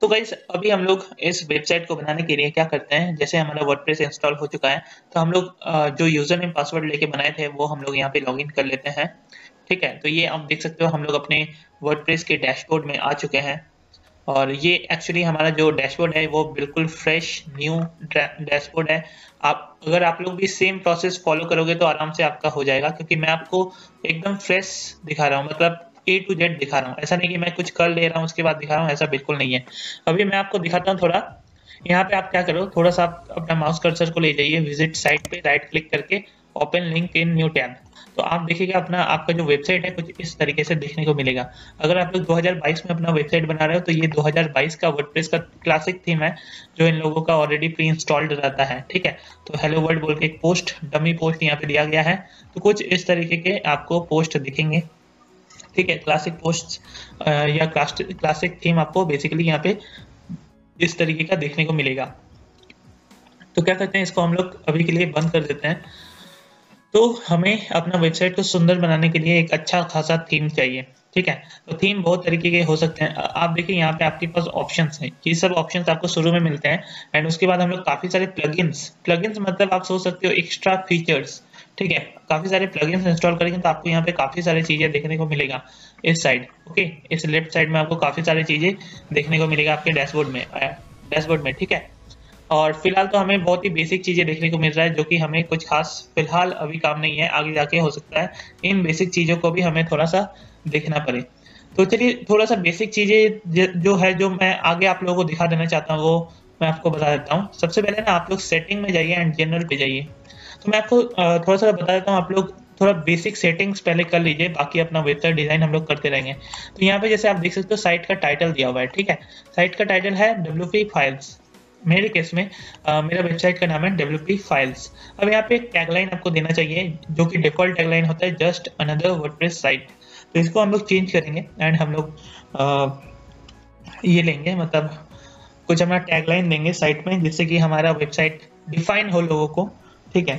तो गाइस अभी हम लोग इस वेबसाइट को बनाने के लिए क्या करते हैं जैसे हमारा वर्डप्रेस इंस्टॉल हो चुका है तो हम लोग जो यूजर नेम पासवर्ड लेके बनाए थे वो हम लोग यहाँ पे लॉगिन कर लेते हैं ठीक है तो ये आप देख सकते हो हम लोग अपने वर्डप्रेस के डैशबोर्ड में आ चुके हैं और ये एक्चुअली हमारा जो डैशबोर्ड है वो बिल्कुल फ्रेश न्यू डैशबोर्ड है आप अगर आप लोग भी सेम प्रोसेस फॉलो करोगे तो आराम से आपका हो जाएगा क्योंकि मैं आपको एकदम फ्रेश दिखा रहा हूँ मतलब ए टू जेड दिखा रहा हूँ ऐसा नहीं कि मैं कुछ कर ले रहा हूँ उसके बाद दिखा रहा हूँ ऐसा बिल्कुल नहीं है अभी मैं आपको दिखाता हूँ थोड़ा यहाँ पे आप क्या करो थोड़ा सा आप अपना माउस कर्सर को ले जाइए विजिट साइट पे राइट क्लिक करके open link in new tab तो आप देखिएगा अपना आपका जो वेबसाइट है कुछ इस तरीके से देखने को मिलेगा अगर आप लोग 2022 में अपना वेबसाइट बना रहे हो तो ये 2022 का वर्डप्रेस का क्लासिक थीम है जो इन लोगों का ऑलरेडी प्री इंस्टॉल्ड रहता है ठीक है तो हेलो वर्ल्ड बोल के एक पोस्ट डमी पोस्ट यहाँ पे दिया गया है तो कुछ इस तरीके के आपको पोस्ट दिखेंगे ठीक है क्लासिक पोस्ट या क्लासिक थीम आपको बेसिकली यहाँ पे इस तरीके का देखने को मिलेगा तो क्या करते हैं इसको हम लोग अभी के लिए बंद कर देते हैं तो हमें अपना वेबसाइट को सुंदर बनाने के लिए एक अच्छा खासा थीम चाहिए ठीक है तो थीम बहुत तरीके के हो सकते हैं आप देखिए यहाँ पे आपके पास ऑप्शंस हैं ये सब ऑप्शंस आपको शुरू में मिलते हैं एंड उसके बाद हम लोग काफ़ी सारे प्लगइन्स प्लगइन्स मतलब आप सोच सकते हो एक्स्ट्रा फीचर्स ठीक है काफी सारे प्लग इंस्टॉल करेंगे तो आपको यहाँ पे काफी सारी चीजें देखने को मिलेगा इस साइड ओके इस लेफ्ट साइड में आपको काफी सारी चीजें देखने को मिलेगा आपके डैशबोर्ड में डैशबोर्ड में ठीक है और फिलहाल तो हमें बहुत ही बेसिक चीजें देखने को मिल रहा है जो कि हमें कुछ खास फिलहाल अभी काम नहीं है आगे जाके हो सकता है इन बेसिक चीजों को भी हमें थोड़ा सा देखना पड़े तो चलिए थोड़ा सा बेसिक चीजें जो है जो मैं आगे आप लोगों को दिखा देना चाहता हूँ वो मैं आपको बता देता हूँ सबसे पहले ना आप लोग सेटिंग में जाइए एंड जनरल पे जाइए तो मैं आपको थोड़ा सा बता देता हूँ आप लोग थोड़ा बेसिक सेटिंग्स पहले कर लीजिए बाकी अपना वेबसाइट डिजाइन हम लोग करते रहेंगे तो यहाँ पे जैसे आप देख सकते हो साइट का टाइटल दिया हुआ है ठीक है साइट का टाइटल है डब्ल्यू फाइल्स मेरे केस में आ, मेरा वेबसाइट का नाम है डब्ल्यू फाइल्स अब यहाँ पे एक टैगलाइन आपको देना चाहिए जो कि डिफॉल्ट टैगलाइन होता है जस्ट अनदर वर्डप्रेस साइट तो इसको हम लोग चेंज करेंगे एंड हम लोग ये लेंगे मतलब कुछ हमारा टैगलाइन देंगे साइट में जिससे कि हमारा वेबसाइट डिफाइन हो लोगों को ठीक है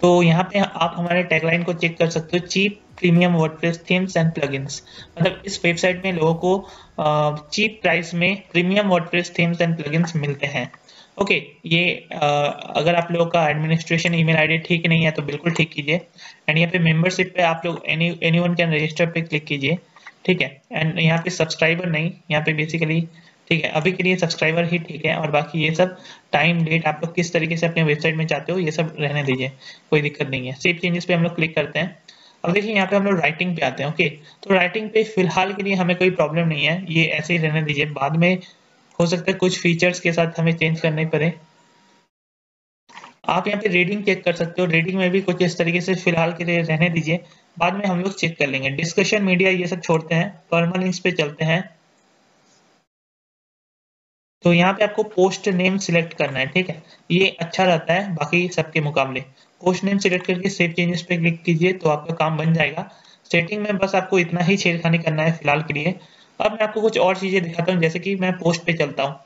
तो यहाँ पे आप हमारे टैगलाइन को चेक कर सकते हो cheap premium WordPress themes and plugins मतलब इस वेबसाइट में लोगों को चीप प्राइस में premium WordPress themes and plugins मिलते हैं ओके okay, ये आ, अगर आप लोगों का एडमिनिस्ट्रेशन ईमेल आईडी ठीक नहीं है तो बिल्कुल ठीक कीजिए एंड यहाँ पे मेंबरशिप पे आप लोग any any one can register पे क्लिक कीजिए ठीक है एंड यहाँ पे सब्सक्राइबर नहीं यहाँ पे बेसिकली ठीक है अभी के लिए सब्सक्राइबर ही ठीक है और बाकी ये सब टाइम डेट आप लोग किस तरीके से अपने वेबसाइट में चाहते हो ये सब रहने दीजिए कोई दिक्कत नहीं है सेफ चेंजेस पे हम लोग क्लिक करते हैं अब देखिए यहाँ पे हम लोग राइटिंग पे आते हैं ओके तो राइटिंग पे फिलहाल के लिए हमें कोई प्रॉब्लम नहीं है ये ऐसे ही रहने दीजिए बाद में हो सकता है कुछ फीचर्स के साथ हमें चेंज करने पड़े आप यहाँ पे रीडिंग चेक कर सकते हो रीडिंग में भी कुछ इस तरीके से फिलहाल के लिए रहने दीजिए बाद में हम लोग चेक कर लेंगे डिस्कशन मीडिया ये सब छोड़ते हैं लिंक्स पे चलते हैं तो यहाँ पे आपको पोस्ट नेम सिलेक्ट करना है ठीक है ये अच्छा रहता है बाकी सबके मुकाबले पोस्ट नेम सिलेक्ट करके सेव चेंजेस पे क्लिक कीजिए तो आपका काम बन जाएगा सेटिंग में बस आपको इतना ही छेड़खानी करना है फिलहाल के लिए अब मैं आपको कुछ और चीज़ें दिखाता हूँ जैसे कि मैं पोस्ट पे चलता हूँ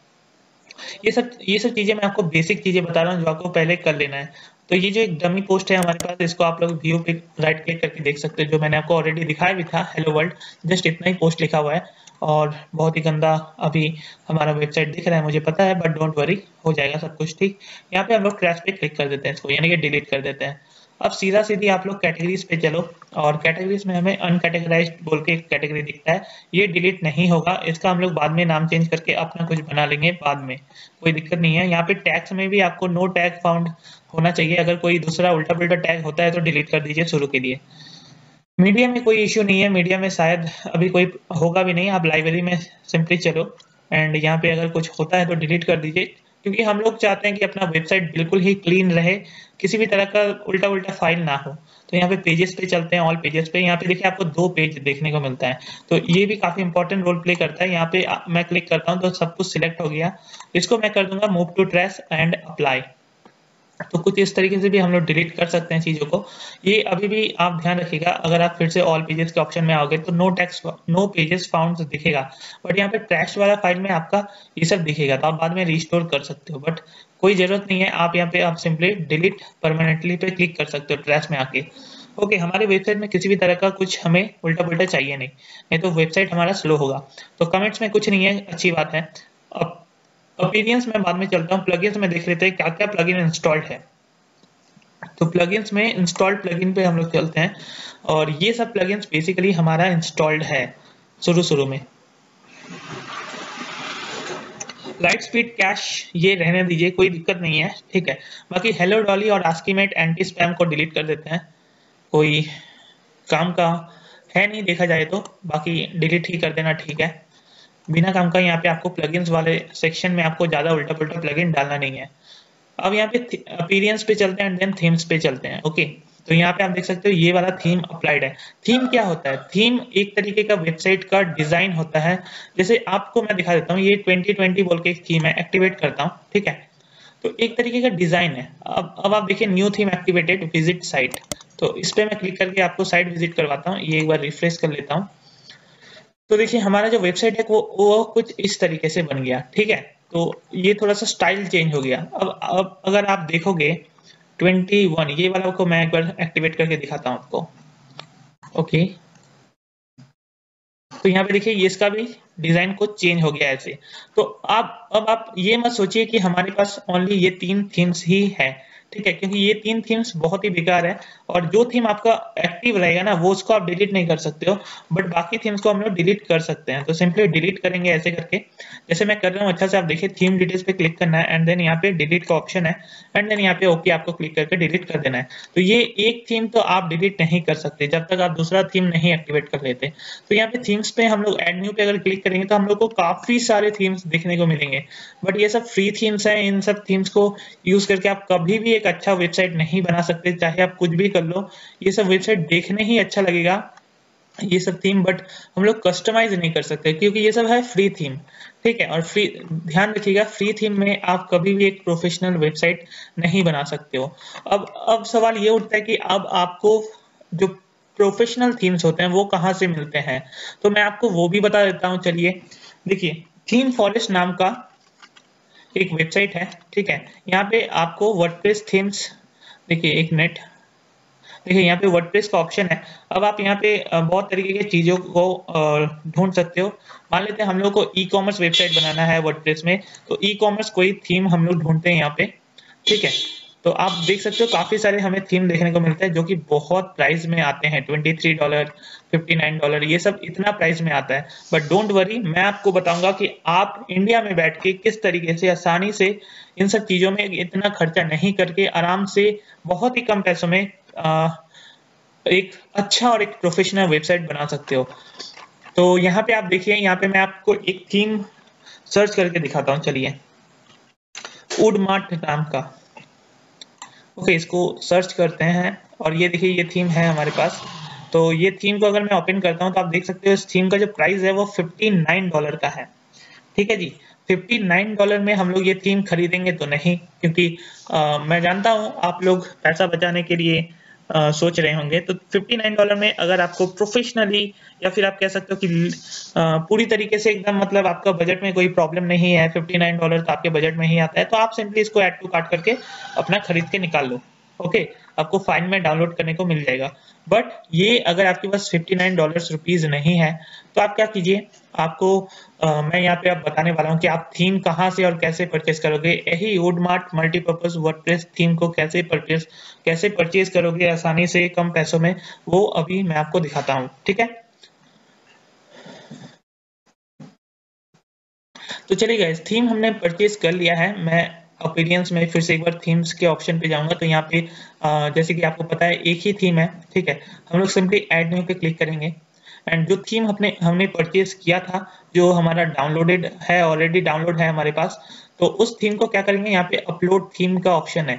ये सब ये सब चीज़ें मैं आपको बेसिक चीज़ें बता रहा हूँ जो आपको पहले कर लेना है तो ये जो एक डमी पोस्ट है हमारे पास इसको आप लोग व्यू पे राइट क्लिक करके देख सकते हैं जो मैंने आपको ऑलरेडी दिखाया भी था हेलो वर्ल्ड जस्ट इतना ही पोस्ट लिखा हुआ है और बहुत ही गंदा अभी हमारा वेबसाइट दिख रहा है मुझे पता है बट डोंट वरी हो जाएगा सब कुछ ठीक यहाँ पे हम लोग क्रैश पे क्लिक कर देते हैं इसको यानी कि डिलीट कर देते हैं अब सीधा सीधी आप लोग कैटेगरीज पे चलो और कैटेगरीज में हमें अनकेटेगराइज बोल के कैटेगरी दिखता है ये डिलीट नहीं होगा इसका हम लोग बाद में नाम चेंज करके अपना कुछ बना लेंगे बाद में कोई दिक्कत नहीं है यहाँ पे टैक्स में भी आपको नो टैग फाउंड होना चाहिए अगर कोई दूसरा उल्टा पुलटा टैग होता है तो डिलीट कर दीजिए शुरू के लिए मीडिया में कोई इश्यू नहीं है मीडिया में शायद अभी कोई होगा भी नहीं आप लाइब्रेरी में सिंपली चलो एंड यहाँ पे अगर कुछ होता है तो डिलीट कर दीजिए क्योंकि हम लोग चाहते हैं कि अपना वेबसाइट बिल्कुल ही क्लीन रहे किसी भी तरह का उल्टा उल्टा फाइल ना हो तो यहाँ पे पेजेस पे चलते हैं ऑल पेजेस पे यहाँ पे देखिए आपको दो पेज देखने को मिलता है तो ये भी काफी इंपॉर्टेंट रोल प्ले करता है यहाँ पे मैं क्लिक करता हूँ तो सब कुछ सिलेक्ट हो गया इसको मैं कर दूंगा move to trash and apply तो कुछ इस तरीके से भी हम लोग डिलीट कर सकते हैं चीज़ों को ये अभी भी आप ध्यान रखिएगा अगर आप फिर से ऑल पेजेस के ऑप्शन में आओगे तो no tax no pages found दिखेगा बट यहाँ पे ट्रैक्स वाला फाइल में आपका ये सब दिखेगा तो आप बाद में रिस्टोर कर सकते हो बट कोई ज़रूरत नहीं है आप यहाँ पे आप सिंपली डिलीट परमानेंटली पे क्लिक कर सकते हो ट्रैश में आके ओके okay, हमारे वेबसाइट में किसी भी तरह का कुछ हमें उल्टा पुलटा चाहिए नहीं नहीं तो वेबसाइट हमारा स्लो होगा तो कमेंट्स में कुछ नहीं है अच्छी बात है अब अपीरियंस में बाद में चलता हूँ प्लगइन्स में देख लेते हैं क्या क्या प्लगइन इंस्टॉल्ड है तो प्लगइन्स में इंस्टॉल्ड प्लगइन पे हम लोग चलते हैं और ये सब प्लगइन्स बेसिकली हमारा इंस्टॉल्ड है शुरू शुरू में लाइट स्पीड कैश ये रहने दीजिए कोई दिक्कत नहीं है ठीक है बाकी हेलो डॉली और आस्कीमेट एंटी स्पैम को डिलीट कर देते हैं कोई काम का है नहीं देखा जाए तो बाकी डिलीट ही कर देना ठीक है बिना काम का यहाँ पे आपको प्लगइन्स वाले सेक्शन में आपको ज़्यादा उल्टा पुलटा प्लगइन डालना नहीं है अब यहाँ पे अपीरियंस पे चलते हैं एंड देन थीम्स पे चलते हैं ओके तो यहाँ पे आप देख सकते हो ये वाला थीम अप्लाइड है थीम क्या होता है थीम एक तरीके का वेबसाइट का डिजाइन होता है जैसे आपको मैं दिखा देता हूँ ये 2020 बोल के एक थीम है एक्टिवेट करता हूँ ठीक है तो एक तरीके का डिजाइन है अब अब आप देखिए new theme activated visit site तो इस पर मैं क्लिक करके आपको साइट विजिट करवाता हूँ ये एक बार रिफ्रेश कर लेता हूँ तो देखिए हमारा जो वेबसाइट है वो वो कुछ इस तरीके से बन गया ठीक है तो ये थोड़ा सा स्टाइल चेंज हो गया अब अब अगर आप देखोगे 21 ये वाला को मैं एक बार एक्टिवेट करके दिखाता हूँ आपको ओके तो यहाँ पे देखिए ये इसका भी डिजाइन कुछ चेंज हो गया ऐसे तो आप अब आप ये मत सोचिए कि हमारे पास ओनली ये तीन थीम्स ही है ठीक है क्योंकि ये तीन थीम्स बहुत ही बेकार है और जो थीम आपका एक्टिव रहेगा ना वो उसको आप डिलीट नहीं कर सकते हो बट बाकी थीम्स को हम लोग डिलीट कर सकते हैं तो सिंपली डिलीट करेंगे ऐसे करके जैसे मैं कर रहा हूँ अच्छा से आप देखिए थीम डिटेल्स पे क्लिक करना है एंड देन यहाँ पे डिलीट का ऑप्शन है एंड देन यहाँ पे ओके आपको क्लिक करके डिलीट कर देना है तो ये एक थीम तो आप डिलीट नहीं कर सकते जब तक आप दूसरा थीम नहीं एक्टिवेट कर लेते तो यहाँ पे थीम्स पे हम लोग एड न्यू पे अगर क्लिक करेंगे तो हम लोग को काफी सारे थीम्स देखने को मिलेंगे बट ये सब फ्री थीम्स है इन सब थीम्स को यूज करके आप कभी भी एक अच्छा वेबसाइट नहीं बना सकते चाहे आप कुछ भी कर लो ये सब वेबसाइट देखने ही अच्छा लगेगा ये सब थीम बट हम लोग कस्टमाइज नहीं कर सकते क्योंकि ये सब है फ्री थीम ठीक है और फ्री ध्यान रखिएगा फ्री थीम में आप कभी भी एक प्रोफेशनल वेबसाइट नहीं बना सकते हो अब अब सवाल ये उठता है कि अब आपको जो प्रोफेशनल थीम्स होते हैं वो कहाँ से मिलते हैं तो मैं आपको वो भी बता देता हूँ चलिए देखिए थीम फॉरेस्ट नाम का एक वेबसाइट है ठीक है यहाँ पे आपको वर्डप्रेस थीम्स देखिए एक नेट देखिए यहाँ पे वर्डप्रेस का ऑप्शन है अब आप यहाँ पे बहुत तरीके की चीज़ों को ढूंढ सकते हो मान लेते हैं हम लोग को ई कॉमर्स वेबसाइट बनाना है वर्डप्रेस में तो ई कॉमर्स कोई थीम हम लोग ढूंढते हैं यहाँ पे ठीक है तो आप देख सकते हो काफी सारे हमें थीम देखने को मिलते हैं जो कि बहुत प्राइस में आते हैं twenty three dollar fifty nine dollar ये सब इतना प्राइस में आता है बट डोंट वरी मैं आपको बताऊंगा कि आप इंडिया में बैठ के किस तरीके से आसानी से इन सब चीजों में इतना खर्चा नहीं करके आराम से बहुत ही कम पैसों में आ, एक अच्छा और एक प्रोफेशनल वेबसाइट बना सकते हो तो यहाँ पे आप देखिए यहाँ पे मैं आपको एक थीम सर्च करके दिखाता हूँ चलिए उड मार्ट नाम का ओके इसको सर्च करते हैं और ये देखिए ये थीम है हमारे पास तो ये थीम को अगर मैं ओपन करता हूँ तो आप देख सकते हो इस थीम का जो प्राइस है वो 59 डॉलर का है ठीक है जी 59 डॉलर में हम लोग ये थीम खरीदेंगे तो नहीं क्योंकि आ, मैं जानता हूँ आप लोग पैसा बचाने के लिए आ, सोच रहे होंगे तो 59 डॉलर में अगर आपको प्रोफेशनली या फिर आप कह सकते हो कि आ, पूरी तरीके से एकदम मतलब आपका बजट में कोई प्रॉब्लम नहीं है 59 डॉलर तो आपके बजट में ही आता है तो आप सिंपली इसको एड टू काट करके अपना खरीद के निकाल लो ओके okay, आपको फाइन में डाउनलोड करने को मिल जाएगा बट ये अगर आपके पास 59 डॉलर्स रुपीज नहीं है तो आप क्या कीजिए आपको आ, मैं यहाँ पे आप बताने वाला हूँ कि आप थीम कहाँ से और कैसे परचेज करोगे यही वुडमार्ट मल्टीपर्पज वर्डप्रेस थीम को कैसे परचेज कैसे परचेज करोगे आसानी से कम पैसों में वो अभी मैं आपको दिखाता हूँ ठीक है तो चलिए गए थीम हमने परचेज कर लिया है मैं ओपिनियंस में फिर से एक बार थीम्स के ऑप्शन पे जाऊंगा तो यहाँ पे जैसे कि आपको पता है एक ही थीम है ठीक है हम लोग सिंपली एड न्यू पे क्लिक करेंगे एंड जो थीम हमने हमने परचेज किया था जो हमारा डाउनलोडेड है ऑलरेडी डाउनलोड है हमारे पास तो उस थीम को क्या करेंगे यहाँ पे अपलोड थीम का ऑप्शन है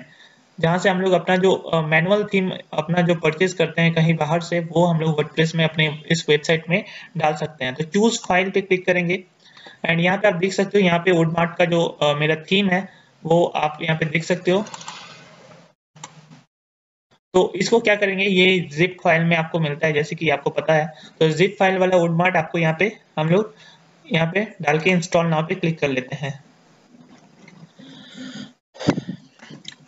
जहाँ से हम लोग अपना जो मैनुअल uh, थीम अपना जो परचेज करते हैं कहीं बाहर से वो हम लोग वर्डप्रेस में अपने इस वेबसाइट में डाल सकते हैं तो चूज फाइल पे क्लिक करेंगे एंड यहाँ पे आप देख सकते हो यहाँ पे वुडमार्ट का जो uh, मेरा थीम है वो आप यहाँ पे देख सकते हो तो इसको क्या करेंगे ये जिप फाइल में आपको मिलता है जैसे कि आपको पता है तो जिप फाइल वाला वुडमार्ट आपको यहाँ पे हम लोग यहाँ पे डाल के इंस्टॉल नाउ पे क्लिक कर लेते हैं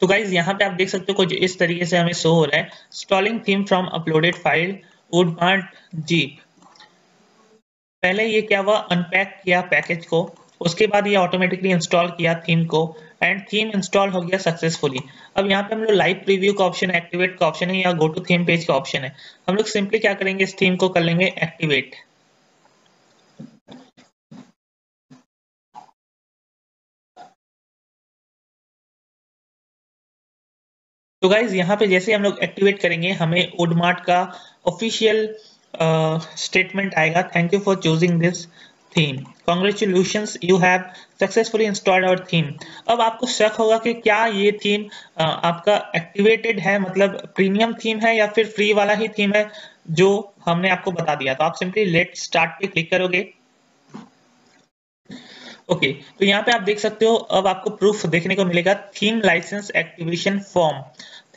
तो गाइज यहाँ पे आप देख सकते हो कुछ इस तरीके से हमें शो हो रहा है installing theme from uploaded file Woodmart zip पहले ये क्या हुआ अनपैक किया पैकेज को उसके बाद ये ऑटोमेटिकली इंस्टॉल किया थीम को एंड थीम इंस्टॉल हो गया सक्सेसफुली अब यहाँ पे हम लोग लाइव प्रीव्यू का ऑप्शन एक्टिवेट का ऑप्शन है या गो टू थीम पेज का ऑप्शन है हम लोग सिंपली क्या करेंगे इस थीम को कर लेंगे एक्टिवेट तो गाइज यहाँ पे जैसे हम लोग एक्टिवेट करेंगे हमें ओडमार्ट का ऑफिशियल स्टेटमेंट uh, आएगा thank you for choosing this theme. Congratulations, you have successfully installed our theme. अब आपको शक होगा कि क्या ये थीम आपका एक्टिवेटेड है मतलब प्रीमियम थीम है या फिर फ्री वाला ही थीम है जो हमने आपको बता दिया तो आप सिंपली लेट स्टार्ट पे क्लिक करोगे ओके okay, तो यहाँ पे आप देख सकते हो अब आपको प्रूफ देखने को मिलेगा theme license activation form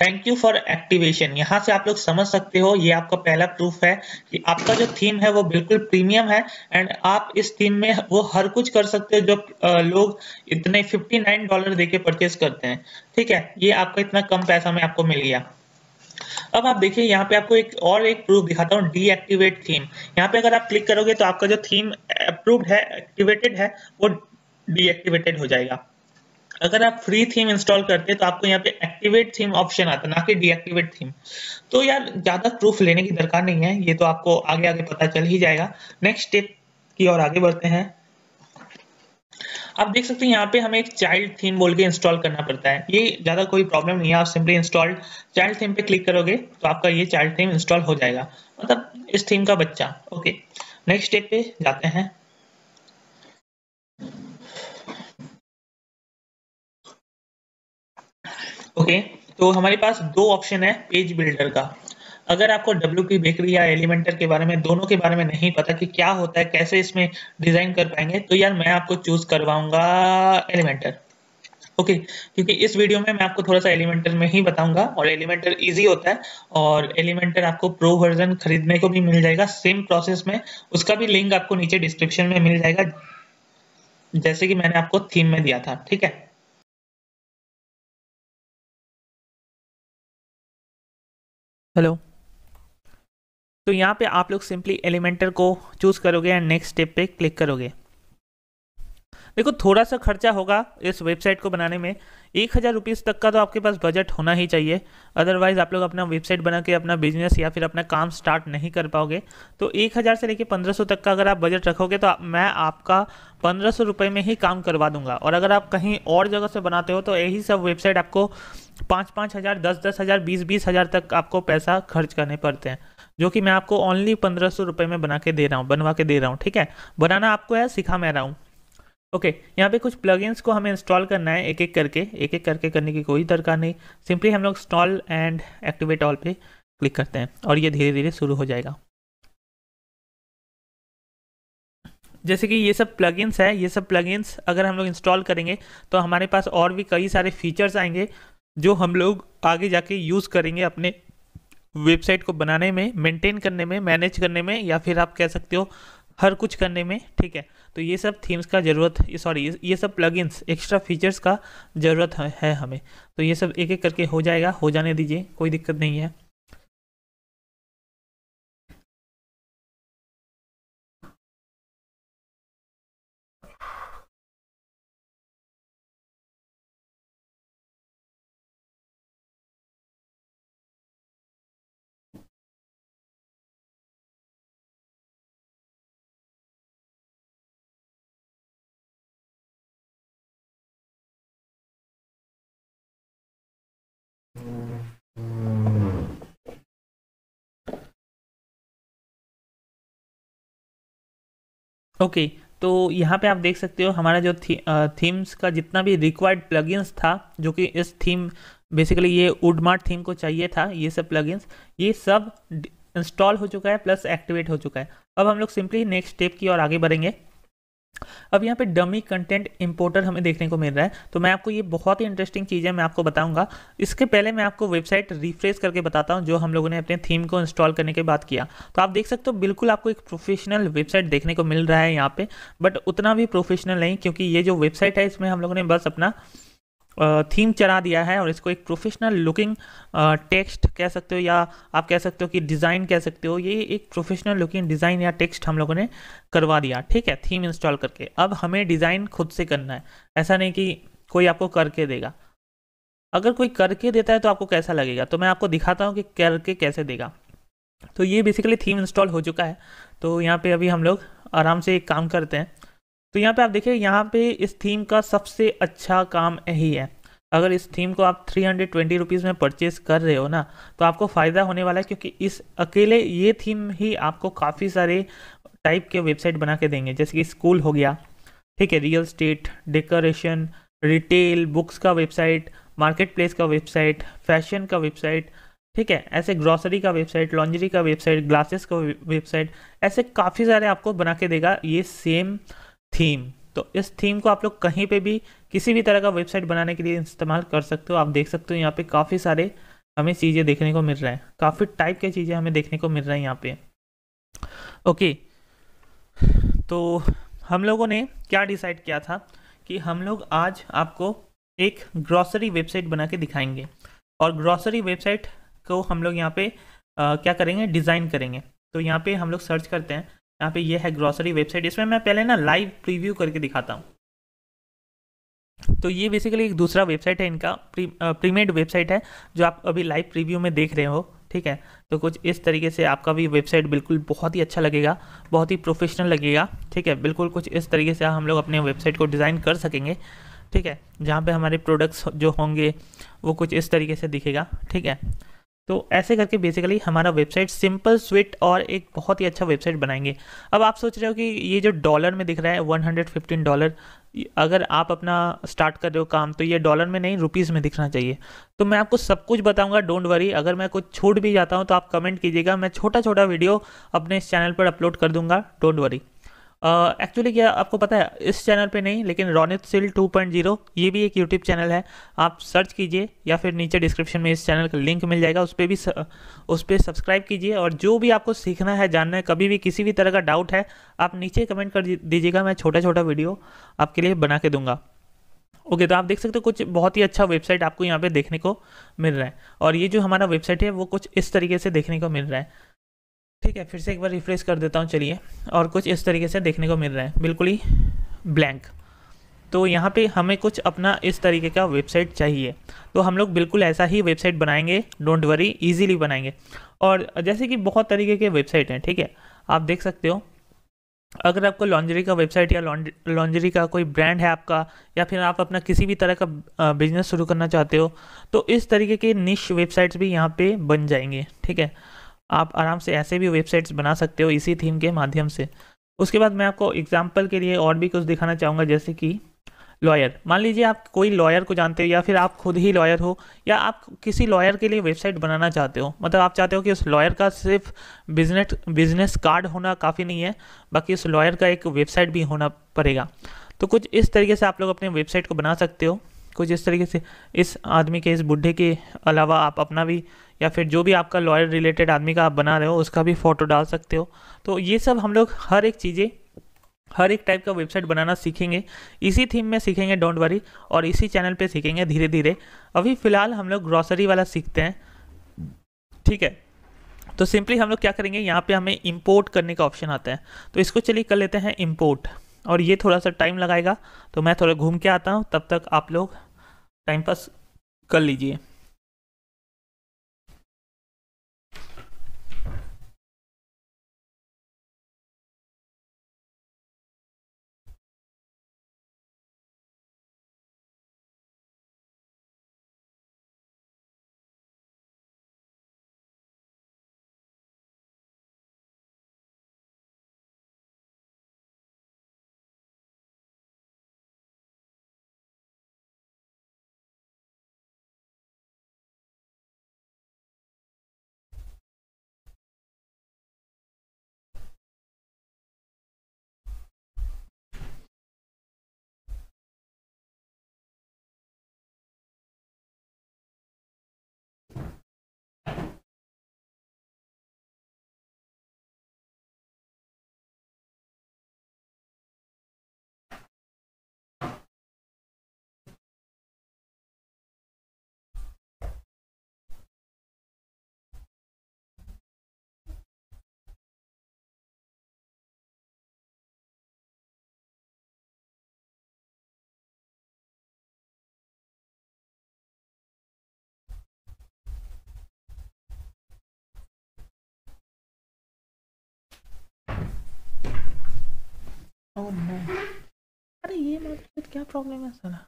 thank you for activation यहाँ से आप लोग समझ सकते हो ये आपका पहला प्रूफ है कि आपका जो थीम है वो बिल्कुल प्रीमियम है एंड आप इस थीम में वो हर कुछ कर सकते हो जो लोग इतने 59 डॉलर देके परचेज करते हैं ठीक है ये आपका इतना कम पैसा में आपको मिल गया अब आप देखिए यहाँ पे आपको एक और एक प्रूफ दिखाता हूँ डीएक्टिवेट थीम यहाँ पे अगर आप क्लिक करोगे तो आपका जो थीम अप्रूव है एक्टिवेटेड है वो डीएक्टिवेटेड हो जाएगा अगर आप फ्री थीम इंस्टॉल करते हैं तो आपको यहाँ पे एक्टिवेट थीम ऑप्शन आता है ना कि डीएक्टिवेट थीम तो यार ज्यादा प्रूफ लेने की दरकार नहीं है ये तो आपको आगे आगे पता चल ही जाएगा नेक्स्ट स्टेप की ओर आगे बढ़ते हैं आप देख सकते हैं यहाँ पे हमें एक चाइल्ड थीम बोल के इंस्टॉल करना पड़ता है ये ज़्यादा कोई प्रॉब्लम नहीं है आप सिंपली इंस्टॉल चाइल्ड थीम पे क्लिक करोगे तो आपका ये चाइल्ड थीम इंस्टॉल हो जाएगा मतलब इस थीम का बच्चा ओके नेक्स्ट स्टेप पे जाते हैं ओके तो हमारे पास दो ऑप्शन है पेज बिल्डर का अगर आपको डब्ल्यू की बेकरी या एलिमेंटर के बारे में दोनों के बारे में नहीं पता कि क्या होता है कैसे इसमें डिजाइन कर पाएंगे तो यार मैं आपको चूज करवाऊंगा एलिमेंटर ओके okay, क्योंकि इस वीडियो में मैं आपको थोड़ा सा एलिमेंटर में ही बताऊंगा और एलिमेंटर इजी होता है और एलिमेंटर आपको प्रो वर्जन खरीदने को भी मिल जाएगा सेम प्रोसेस में उसका भी लिंक आपको नीचे डिस्क्रिप्शन में मिल जाएगा जैसे कि मैंने आपको थीम में दिया था ठीक है हेलो तो यहाँ पे आप लोग सिंपली एलिमेंटर को चूज़ करोगे एंड नेक्स्ट स्टेप पे क्लिक करोगे देखो थोड़ा सा खर्चा होगा इस वेबसाइट को बनाने में एक हज़ार रुपीज़ तक का तो आपके पास बजट होना ही चाहिए अदरवाइज़ आप लोग अपना वेबसाइट बना के अपना बिजनेस या फिर अपना काम स्टार्ट नहीं कर पाओगे तो एक हज़ार से लेकर पंद्रह सौ तक का अगर आप बजट रखोगे तो मैं आपका पंद्रह सौ रुपये में ही काम करवा दूंगा और अगर आप कहीं और जगह से बनाते हो तो यही सब वेबसाइट आपको पाँच पाँच हज़ार दस दस हज़ार बीस बीस हज़ार तक आपको पैसा खर्च करने पड़ते हैं जो कि मैं आपको ओनली पंद्रह सौ रुपये में बना के दे रहा हूँ बनवा के दे रहा हूँ ठीक है बनाना आपको है सिखा मैं रहा हूँ ओके okay, यहाँ पे कुछ प्लगइन्स को हमें इंस्टॉल करना है एक एक करके एक एक करके करने की कोई दरकार नहीं सिंपली हम लोग इंस्टॉल एंड एक्टिवेट ऑल पे क्लिक करते हैं और ये धीरे धीरे शुरू हो जाएगा जैसे कि ये सब प्लगइन्स है ये सब प्लगइन्स अगर हम लोग इंस्टॉल करेंगे तो हमारे पास और भी कई सारे फीचर्स आएंगे जो हम लोग आगे जाके यूज़ करेंगे अपने वेबसाइट को बनाने में मेनटेन करने में मैनेज करने में या फिर आप कह सकते हो हर कुछ करने में ठीक है तो ये सब थीम्स का ज़रूरत सॉरी ये सब प्लगइन्स एक्स्ट्रा फीचर्स का ज़रूरत है, है हमें तो ये सब एक एक करके हो जाएगा हो जाने दीजिए कोई दिक्कत नहीं है ओके okay, तो यहाँ पे आप देख सकते हो हमारा जो थी, थीम्स का जितना भी रिक्वायर्ड प्लगइन्स था जो कि इस थीम बेसिकली ये वुडमार्ट थीम को चाहिए था ये सब प्लगइन्स ये सब इंस्टॉल हो चुका है प्लस एक्टिवेट हो चुका है अब हम लोग सिंपली नेक्स्ट स्टेप की ओर आगे बढ़ेंगे अब यहाँ पे डमी कंटेंट इंपोर्टर हमें देखने को मिल रहा है तो मैं आपको ये बहुत ही इंटरेस्टिंग चीज़ है मैं आपको बताऊंगा इसके पहले मैं आपको वेबसाइट रिफ्रेश करके बताता हूँ जो हम लोगों ने अपने थीम को इंस्टॉल करने के बाद किया तो आप देख सकते हो बिल्कुल आपको एक प्रोफेशनल वेबसाइट देखने को मिल रहा है यहाँ पर बट उतना भी प्रोफेशनल नहीं क्योंकि ये जो वेबसाइट है इसमें हम लोगों ने बस अपना थीम चला दिया है और इसको एक प्रोफेशनल लुकिंग टेक्स्ट कह सकते हो या आप कह सकते हो कि डिज़ाइन कह सकते हो ये एक प्रोफेशनल लुकिंग डिज़ाइन या टेक्स्ट हम लोगों ने करवा दिया ठीक है थीम इंस्टॉल करके अब हमें डिज़ाइन खुद से करना है ऐसा नहीं कि कोई आपको करके देगा अगर कोई करके देता है तो आपको कैसा लगेगा तो मैं आपको दिखाता हूँ कि करके कैसे देगा तो ये बेसिकली थीम इंस्टॉल हो चुका है तो यहाँ पे अभी हम लोग आराम से एक काम करते हैं तो यहाँ पे आप देखिए यहाँ पे इस थीम का सबसे अच्छा काम यही है अगर इस थीम को आप थ्री हंड्रेड ट्वेंटी रुपीज़ में परचेज कर रहे हो ना तो आपको फ़ायदा होने वाला है क्योंकि इस अकेले ये थीम ही आपको काफ़ी सारे टाइप के वेबसाइट बना के देंगे जैसे कि स्कूल हो गया ठीक है real estate decoration retail books का वेबसाइट मार्केट प्लेस का वेबसाइट फैशन का वेबसाइट ठीक है ऐसे ग्रॉसरी का वेबसाइट लॉन्जरी का वेबसाइट ग्लासेस का वेबसाइट ऐसे काफ़ी सारे आपको बना के देगा ये सेम थीम तो इस थीम को आप लोग कहीं पे भी किसी भी तरह का वेबसाइट बनाने के लिए इस्तेमाल कर सकते हो आप देख सकते हो यहाँ पे काफ़ी सारे हमें चीज़ें देखने को मिल रहा है काफ़ी टाइप के चीज़ें हमें देखने को मिल रहे है यहाँ पे ओके तो हम लोगों ने क्या डिसाइड किया था कि हम लोग आज आपको एक ग्रॉसरी वेबसाइट बना के दिखाएंगे और ग्रॉसरी वेबसाइट को हम लोग यहाँ पे आ, क्या करेंगे डिज़ाइन करेंगे तो यहाँ पे हम लोग सर्च करते हैं यहाँ पे ये है ग्रॉसरी वेबसाइट इसमें मैं पहले ना लाइव प्रीव्यू करके दिखाता हूँ तो ये बेसिकली एक दूसरा वेबसाइट है इनका प्री प्रीमेड वेबसाइट है जो आप अभी लाइव प्रीव्यू में देख रहे हो ठीक है तो कुछ इस तरीके से आपका भी वेबसाइट बिल्कुल बहुत ही अच्छा लगेगा बहुत ही प्रोफेशनल लगेगा ठीक है बिल्कुल कुछ इस तरीके से हम लोग अपने वेबसाइट को डिज़ाइन कर सकेंगे ठीक है जहाँ पे हमारे प्रोडक्ट्स जो होंगे वो कुछ इस तरीके से दिखेगा ठीक है तो ऐसे करके बेसिकली हमारा वेबसाइट सिंपल स्विट और एक बहुत ही अच्छा वेबसाइट बनाएंगे अब आप सोच रहे हो कि ये जो डॉलर में दिख रहा है 115 डॉलर अगर आप अपना स्टार्ट कर रहे हो काम तो ये डॉलर में नहीं रुपीज़ में दिखना चाहिए तो मैं आपको सब कुछ बताऊंगा डोंट वरी अगर मैं कुछ छूट भी जाता हूँ तो आप कमेंट कीजिएगा मैं छोटा छोटा वीडियो अपने इस चैनल पर अपलोड कर दूंगा डोंट वरी एक्चुअली uh, क्या आपको पता है इस चैनल पे नहीं लेकिन रौनित सिल 2.0 ये भी एक यूट्यूब चैनल है आप सर्च कीजिए या फिर नीचे डिस्क्रिप्शन में इस चैनल का लिंक मिल जाएगा उस पर भी स, उस पर सब्सक्राइब कीजिए और जो भी आपको सीखना है जानना है कभी भी किसी भी तरह का डाउट है आप नीचे कमेंट कर दीजिएगा मैं छोटा छोटा वीडियो आपके लिए बना के दूंगा ओके okay, तो आप देख सकते हो कुछ बहुत ही अच्छा वेबसाइट आपको यहाँ पे देखने को मिल रहा है और ये जो हमारा वेबसाइट है वो कुछ इस तरीके से देखने को मिल रहा है ठीक है फिर से एक बार रिफ्रेश कर देता हूँ चलिए और कुछ इस तरीके से देखने को मिल रहा है बिल्कुल ही ब्लैंक तो यहाँ पे हमें कुछ अपना इस तरीके का वेबसाइट चाहिए तो हम लोग बिल्कुल ऐसा ही वेबसाइट बनाएंगे डोंट वरी इजीली बनाएंगे और जैसे कि बहुत तरीके के वेबसाइट हैं ठीक है आप देख सकते हो अगर आपको लॉन्जरी का वेबसाइट या लॉन्जरी का कोई ब्रांड है आपका या फिर आप अपना किसी भी तरह का बिजनेस शुरू करना चाहते हो तो इस तरीके के निश वेबसाइट्स भी यहाँ पे बन जाएंगे ठीक है आप आराम से ऐसे भी वेबसाइट्स बना सकते हो इसी थीम के माध्यम से उसके बाद मैं आपको एग्जाम्पल के लिए और भी कुछ दिखाना चाहूँगा जैसे कि लॉयर मान लीजिए आप कोई लॉयर को जानते हो या फिर आप खुद ही लॉयर हो या आप किसी लॉयर के लिए वेबसाइट बनाना चाहते हो मतलब आप चाहते हो कि उस लॉयर का सिर्फ बिजनेस बिजनेस कार्ड होना काफ़ी नहीं है बाकी उस लॉयर का एक वेबसाइट भी होना पड़ेगा तो कुछ इस तरीके से आप लोग अपने वेबसाइट को बना सकते हो कुछ इस तरीके से इस आदमी के इस बुढ़े के अलावा आप अपना भी या फिर जो भी आपका लॉयर रिलेटेड आदमी का आप बना रहे हो उसका भी फ़ोटो डाल सकते हो तो ये सब हम लोग हर एक चीज़ें हर एक टाइप का वेबसाइट बनाना सीखेंगे इसी थीम में सीखेंगे डोंट वरी और इसी चैनल पे सीखेंगे धीरे धीरे अभी फ़िलहाल हम लोग ग्रॉसरी वाला सीखते हैं ठीक है तो सिंपली हम लोग क्या करेंगे यहाँ पे हमें इंपोर्ट करने का ऑप्शन आता है तो इसको चलिए कर लेते हैं इंपोर्ट और ये थोड़ा सा टाइम लगाएगा तो मैं थोड़ा घूम के आता हूँ तब तक आप लोग टाइम पास कर लीजिए ओह oh नो अरे ये मतलब क्या प्रॉब्लम है साला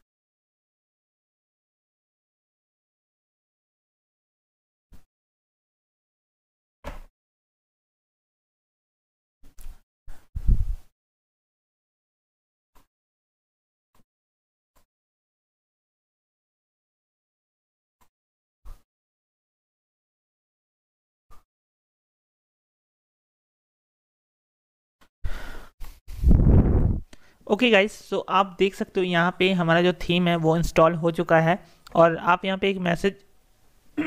ओके गाइस सो आप देख सकते हो यहाँ पे हमारा जो थीम है वो इंस्टॉल हो चुका है और आप यहाँ पे एक मैसेज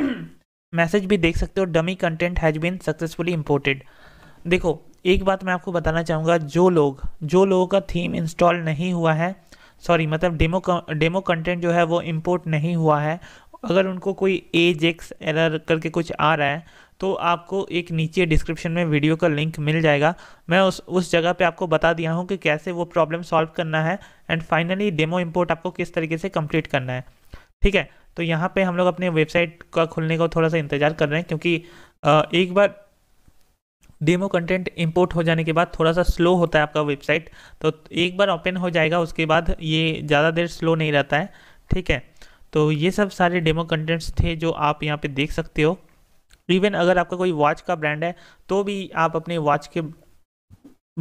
मैसेज भी देख सकते हो dummy content has been successfully imported देखो एक बात मैं आपको बताना चाहूँगा जो लोग जो लोगों का थीम इंस्टॉल नहीं हुआ है सॉरी मतलब डेमो डेमो कंटेंट जो है वो इम्पोर्ट नहीं हुआ है अगर उनको कोई एज एक्स एरर करके कुछ आ रहा है तो आपको एक नीचे डिस्क्रिप्शन में वीडियो का लिंक मिल जाएगा मैं उस उस जगह पे आपको बता दिया हूँ कि कैसे वो प्रॉब्लम सॉल्व करना है एंड फाइनली डेमो इंपोर्ट आपको किस तरीके से कंप्लीट करना है ठीक है तो यहाँ पे हम लोग अपने वेबसाइट का खुलने का थोड़ा सा इंतज़ार कर रहे हैं क्योंकि एक बार डेमो कंटेंट इम्पोर्ट हो जाने के बाद थोड़ा सा स्लो होता है आपका वेबसाइट तो एक बार ओपन हो जाएगा उसके बाद ये ज़्यादा देर स्लो नहीं रहता है ठीक है तो ये सब सारे डेमो कंटेंट्स थे जो आप यहाँ पे देख सकते हो इवन अगर आपका कोई वॉच का ब्रांड है तो भी आप अपने वॉच के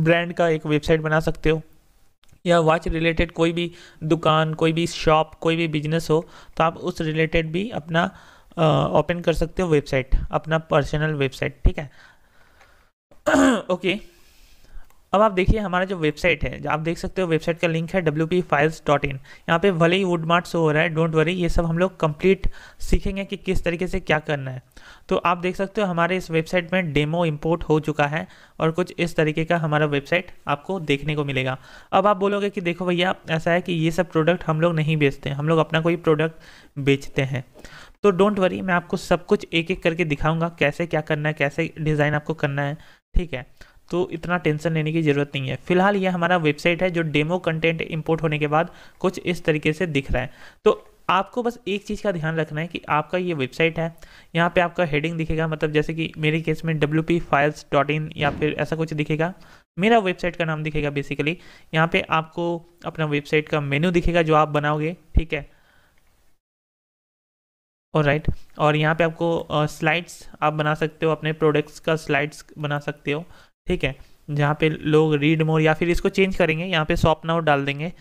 ब्रांड का एक वेबसाइट बना सकते हो या वॉच रिलेटेड कोई भी दुकान कोई भी शॉप कोई भी बिजनेस हो तो आप उस रिलेटेड भी अपना ओपन कर सकते हो वेबसाइट अपना पर्सनल वेबसाइट ठीक है ओके okay. अब आप देखिए हमारा जो वेबसाइट है आप देख सकते हो वेबसाइट का लिंक है W P files dot in यहाँ पे भले ही वुड मार्ट शो हो रहा है डोंट वरी ये सब हम लोग कंप्लीट सीखेंगे कि किस तरीके से क्या करना है तो आप देख सकते हो हमारे इस वेबसाइट में डेमो इम्पोर्ट हो चुका है और कुछ इस तरीके का हमारा वेबसाइट आपको देखने को मिलेगा अब आप बोलोगे कि देखो भैया ऐसा है कि ये सब प्रोडक्ट हम लोग नहीं बेचते हम लोग अपना कोई प्रोडक्ट बेचते हैं तो डोंट वरी मैं आपको सब कुछ एक एक करके दिखाऊंगा कैसे क्या करना है कैसे डिज़ाइन आपको करना है ठीक है तो इतना टेंशन लेने की ज़रूरत नहीं है फिलहाल ये हमारा वेबसाइट है जो डेमो कंटेंट इंपोर्ट होने के बाद कुछ इस तरीके से दिख रहा है तो आपको बस एक चीज़ का ध्यान रखना है कि आपका ये वेबसाइट है यहाँ पे आपका हेडिंग दिखेगा मतलब जैसे कि मेरे केस में W P files dot in या फिर ऐसा कुछ दिखेगा मेरा वेबसाइट का नाम दिखेगा बेसिकली यहाँ पे आपको अपना वेबसाइट का मेन्यू दिखेगा जो आप बनाओगे ठीक है और राइट और यहाँ पे आपको स्लाइड्स आप बना सकते हो अपने प्रोडक्ट्स का स्लाइड्स बना सकते हो ठीक है जहाँ पे लोग रीड मोर या फिर इसको चेंज करेंगे यहाँ पे शॉप नाउ डाल देंगे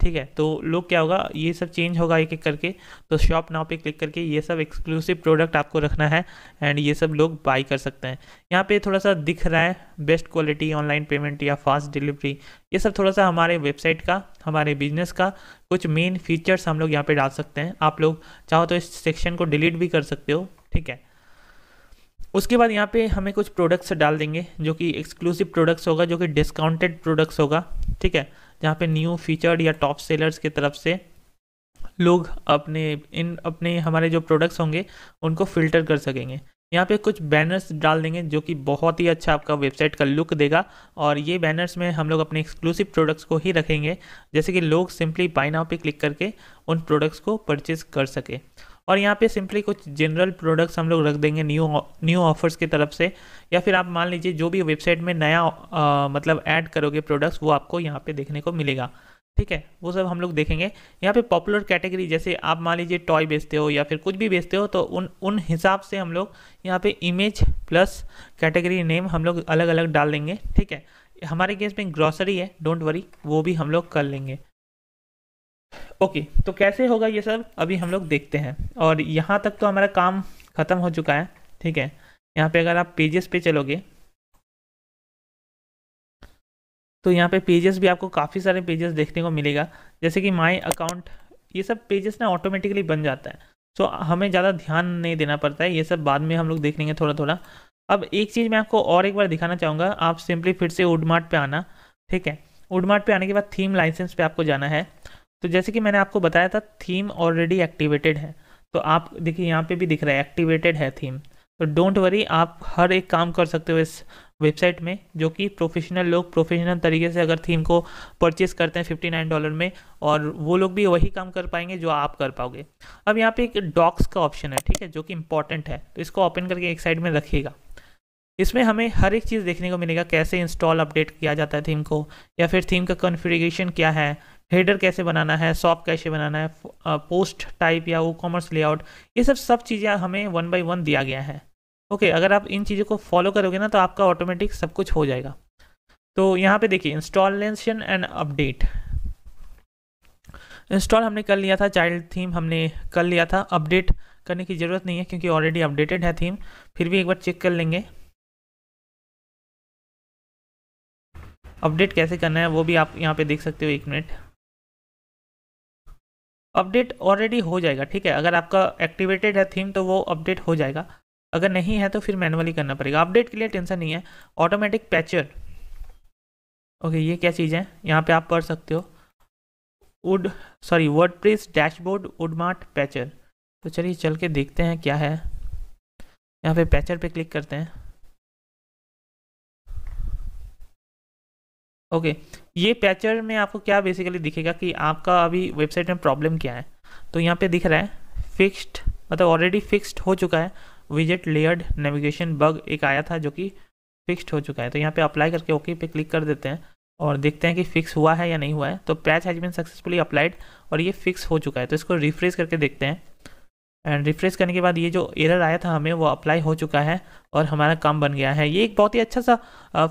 ठीक है तो लोग क्या होगा ये सब चेंज होगा एक एक करके तो शॉप नाउ पे क्लिक करके ये सब एक्सक्लूसिव प्रोडक्ट आपको रखना है एंड ये सब लोग बाई कर सकते हैं यहाँ पे थोड़ा सा दिख रहा है बेस्ट क्वालिटी ऑनलाइन पेमेंट या फास्ट डिलीवरी ये सब थोड़ा सा हमारे वेबसाइट का हमारे बिजनेस का कुछ मेन फीचर्स हम लोग यहाँ पर डाल सकते हैं आप लोग चाहो तो इस सेक्शन को डिलीट भी कर सकते हो ठीक है उसके बाद यहाँ पे हमें कुछ प्रोडक्ट्स डाल देंगे जो कि एक्सक्लूसिव प्रोडक्ट्स होगा जो कि डिस्काउंटेड प्रोडक्ट्स होगा ठीक है जहाँ पे न्यू फीचर्ड या टॉप सेलर्स की तरफ से लोग अपने इन अपने हमारे जो प्रोडक्ट्स होंगे उनको फिल्टर कर सकेंगे यहाँ पे कुछ बैनर्स डाल देंगे जो कि बहुत ही अच्छा आपका वेबसाइट का लुक देगा और ये बैनर्स में हम लोग अपने एक्सक्लूसिव प्रोडक्ट्स को ही रखेंगे जैसे कि लोग सिंपली बाय नाउ पे क्लिक करके उन प्रोडक्ट्स को परचेज़ कर सके और यहाँ पे सिंपली कुछ जनरल प्रोडक्ट्स हम लोग रख देंगे न्यू न्यू ऑफर्स की तरफ से या फिर आप मान लीजिए जो भी वेबसाइट में नया आ, मतलब ऐड करोगे प्रोडक्ट्स वो आपको यहाँ पे देखने को मिलेगा ठीक है वो सब हम लोग देखेंगे यहाँ पे पॉपुलर कैटेगरी जैसे आप मान लीजिए टॉय बेचते हो या फिर कुछ भी बेचते हो तो उन उन हिसाब से हम लोग यहाँ पे इमेज प्लस कैटेगरी नेम हम लोग अलग अलग डाल देंगे ठीक है हमारे केस में ग्रॉसरी है डोंट वरी वो भी हम लोग कर लेंगे ओके तो कैसे होगा ये सब अभी हम लोग देखते हैं और यहाँ तक तो हमारा काम ख़त्म हो चुका है ठीक है यहाँ पे अगर आप पेजेस पे चलोगे तो यहाँ पे पेजेस भी आपको काफ़ी सारे पेजेस देखने को मिलेगा जैसे कि माय अकाउंट ये सब पेजेस ना ऑटोमेटिकली बन जाता है सो हमें ज़्यादा ध्यान नहीं देना पड़ता है ये सब बाद में हम लोग देख लेंगे थोड़ा थोड़ा अब एक चीज़ मैं आपको और एक बार दिखाना चाहूँगा आप सिंपली फिर से उडमार्ट पे आना ठीक है उडमार्ट पे आने के बाद थीम लाइसेंस पे आपको जाना है तो जैसे कि मैंने आपको बताया था थीम ऑलरेडी एक्टिवेटेड है तो आप देखिए यहाँ पे भी दिख रहा है एक्टिवेटेड है थीम तो डोंट वरी आप हर एक काम कर सकते हो इस वेबसाइट में जो कि प्रोफेशनल लोग प्रोफेशनल तरीके से अगर थीम को परचेज़ करते हैं फिफ्टी नाइन डॉलर में और वो लोग भी वही काम कर पाएंगे जो आप कर पाओगे अब यहाँ पे एक डॉक्स का ऑप्शन है ठीक है जो कि इंपॉर्टेंट है तो इसको ओपन करके एक साइड में रखिएगा इसमें हमें हर एक चीज़ देखने को मिलेगा कैसे इंस्टॉल अपडेट किया जाता है थीम को या फिर थीम का कॉन्फ़िगरेशन क्या है हेडर कैसे बनाना है शॉप कैसे बनाना है पोस्ट टाइप या वो कॉमर्स लेआउट ये सब सब चीज़ें हमें वन बाई वन दिया गया है ओके okay, अगर आप इन चीज़ों को फॉलो करोगे ना तो आपका ऑटोमेटिक सब कुछ हो जाएगा तो यहाँ पे देखिए इंस्टॉलेशन एंड अपडेट इंस्टॉल हमने कर लिया था चाइल्ड थीम हमने कर लिया था अपडेट करने की ज़रूरत नहीं है क्योंकि ऑलरेडी अपडेटेड है थीम फिर भी एक बार चेक कर लेंगे अपडेट कैसे करना है वो भी आप यहाँ पे देख सकते हो एक मिनट अपडेट ऑलरेडी हो जाएगा ठीक है अगर आपका एक्टिवेटेड है थीम तो वो अपडेट हो जाएगा अगर नहीं है तो फिर मैनुअली करना पड़ेगा अपडेट के लिए टेंशन नहीं है ऑटोमेटिक पैचर ओके ये क्या चीज़ है यहाँ पे आप पढ़ सकते हो wood sorry WordPress dashboard Woodmart patcher तो चलिए चल के देखते हैं क्या है यहाँ पे पैचर पे क्लिक करते हैं ओके ये पैचर में आपको क्या बेसिकली दिखेगा कि आपका अभी वेबसाइट में प्रॉब्लम क्या है तो यहाँ पे दिख रहा है फिक्स्ड मतलब ऑलरेडी फिक्स्ड हो चुका है विजिट लेयर्ड नेविगेशन बग एक आया था जो कि फिक्स्ड हो चुका है तो यहाँ पे अप्लाई करके ओके पे क्लिक कर देते हैं और देखते हैं कि फिक्स हुआ है या नहीं हुआ है तो patch has been successfully applied और ये फिक्स हो चुका है तो इसको रिफ्रेश करके देखते हैं एंड रिफ्रेश करने के बाद ये जो एरर आया था हमें वो अप्लाई हो चुका है और हमारा काम बन गया है ये एक बहुत ही अच्छा सा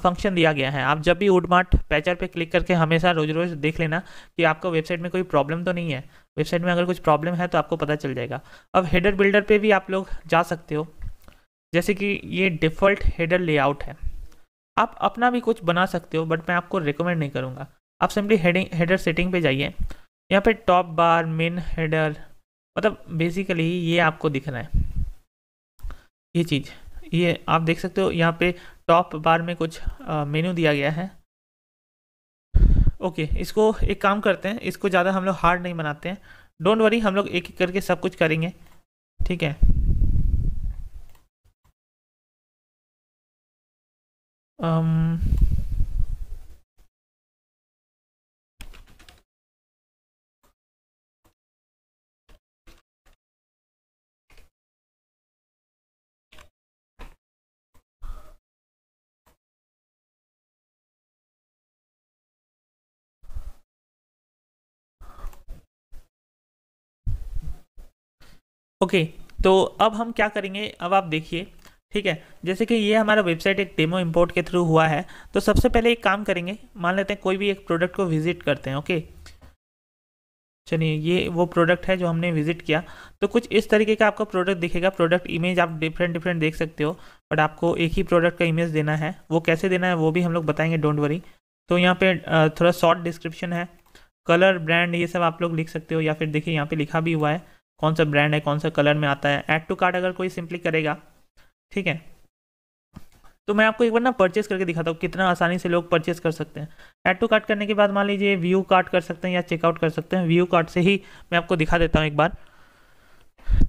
फंक्शन दिया गया है आप जब भी वुडमार्ट पैचर पे क्लिक करके हमेशा रोज़ रोज़ देख लेना कि आपका वेबसाइट में कोई प्रॉब्लम तो नहीं है वेबसाइट में अगर कुछ प्रॉब्लम है तो आपको पता चल जाएगा अब हेडर बिल्डर पर भी आप लोग जा सकते हो जैसे कि ये डिफ़ल्ट हेडर लेआउट है आप अपना भी कुछ बना सकते हो बट मैं आपको रिकमेंड नहीं करूँगा आप सिंपली हेडिंग हेडर सेटिंग पर जाइए यहाँ पे टॉप बार मेन हेडर मतलब बेसिकली ये आपको दिख रहा है ये चीज़ ये आप देख सकते हो यहाँ पे टॉप बार में कुछ मेन्यू दिया गया है ओके इसको एक काम करते हैं इसको ज़्यादा हम लोग हार्ड नहीं बनाते हैं डोंट वरी हम लोग एक एक करके सब कुछ करेंगे ठीक है आम, ओके तो अब हम क्या करेंगे अब आप देखिए ठीक है जैसे कि ये हमारा वेबसाइट एक डेमो इंपोर्ट के थ्रू हुआ है तो सबसे पहले एक काम करेंगे मान लेते हैं कोई भी एक प्रोडक्ट को विजिट करते हैं ओके चलिए ये वो प्रोडक्ट है जो हमने विजिट किया तो कुछ इस तरीके का आपका प्रोडक्ट दिखेगा प्रोडक्ट इमेज आप डिफरेंट डिफरेंट देख सकते हो बट आपको एक ही प्रोडक्ट का इमेज देना है वो कैसे देना है वो भी हम लोग बताएंगे डोंट वरी तो यहाँ पे थोड़ा शॉर्ट डिस्क्रिप्शन है कलर ब्रांड ये सब आप लोग लिख सकते हो या फिर देखिए यहाँ पे लिखा भी हुआ है कौन सा ब्रांड है कौन सा कलर में आता है एड टू कार्ट अगर कोई सिंपली करेगा ठीक है तो मैं आपको एक बार ना परचेस करके दिखाता हूँ कितना आसानी से लोग परचेस कर सकते हैं ऐड टू कार्ट करने के बाद मान लीजिए व्यू कार्ट कर सकते हैं या चेकआउट कर सकते हैं व्यू कार्ट से ही मैं आपको दिखा देता हूँ एक बार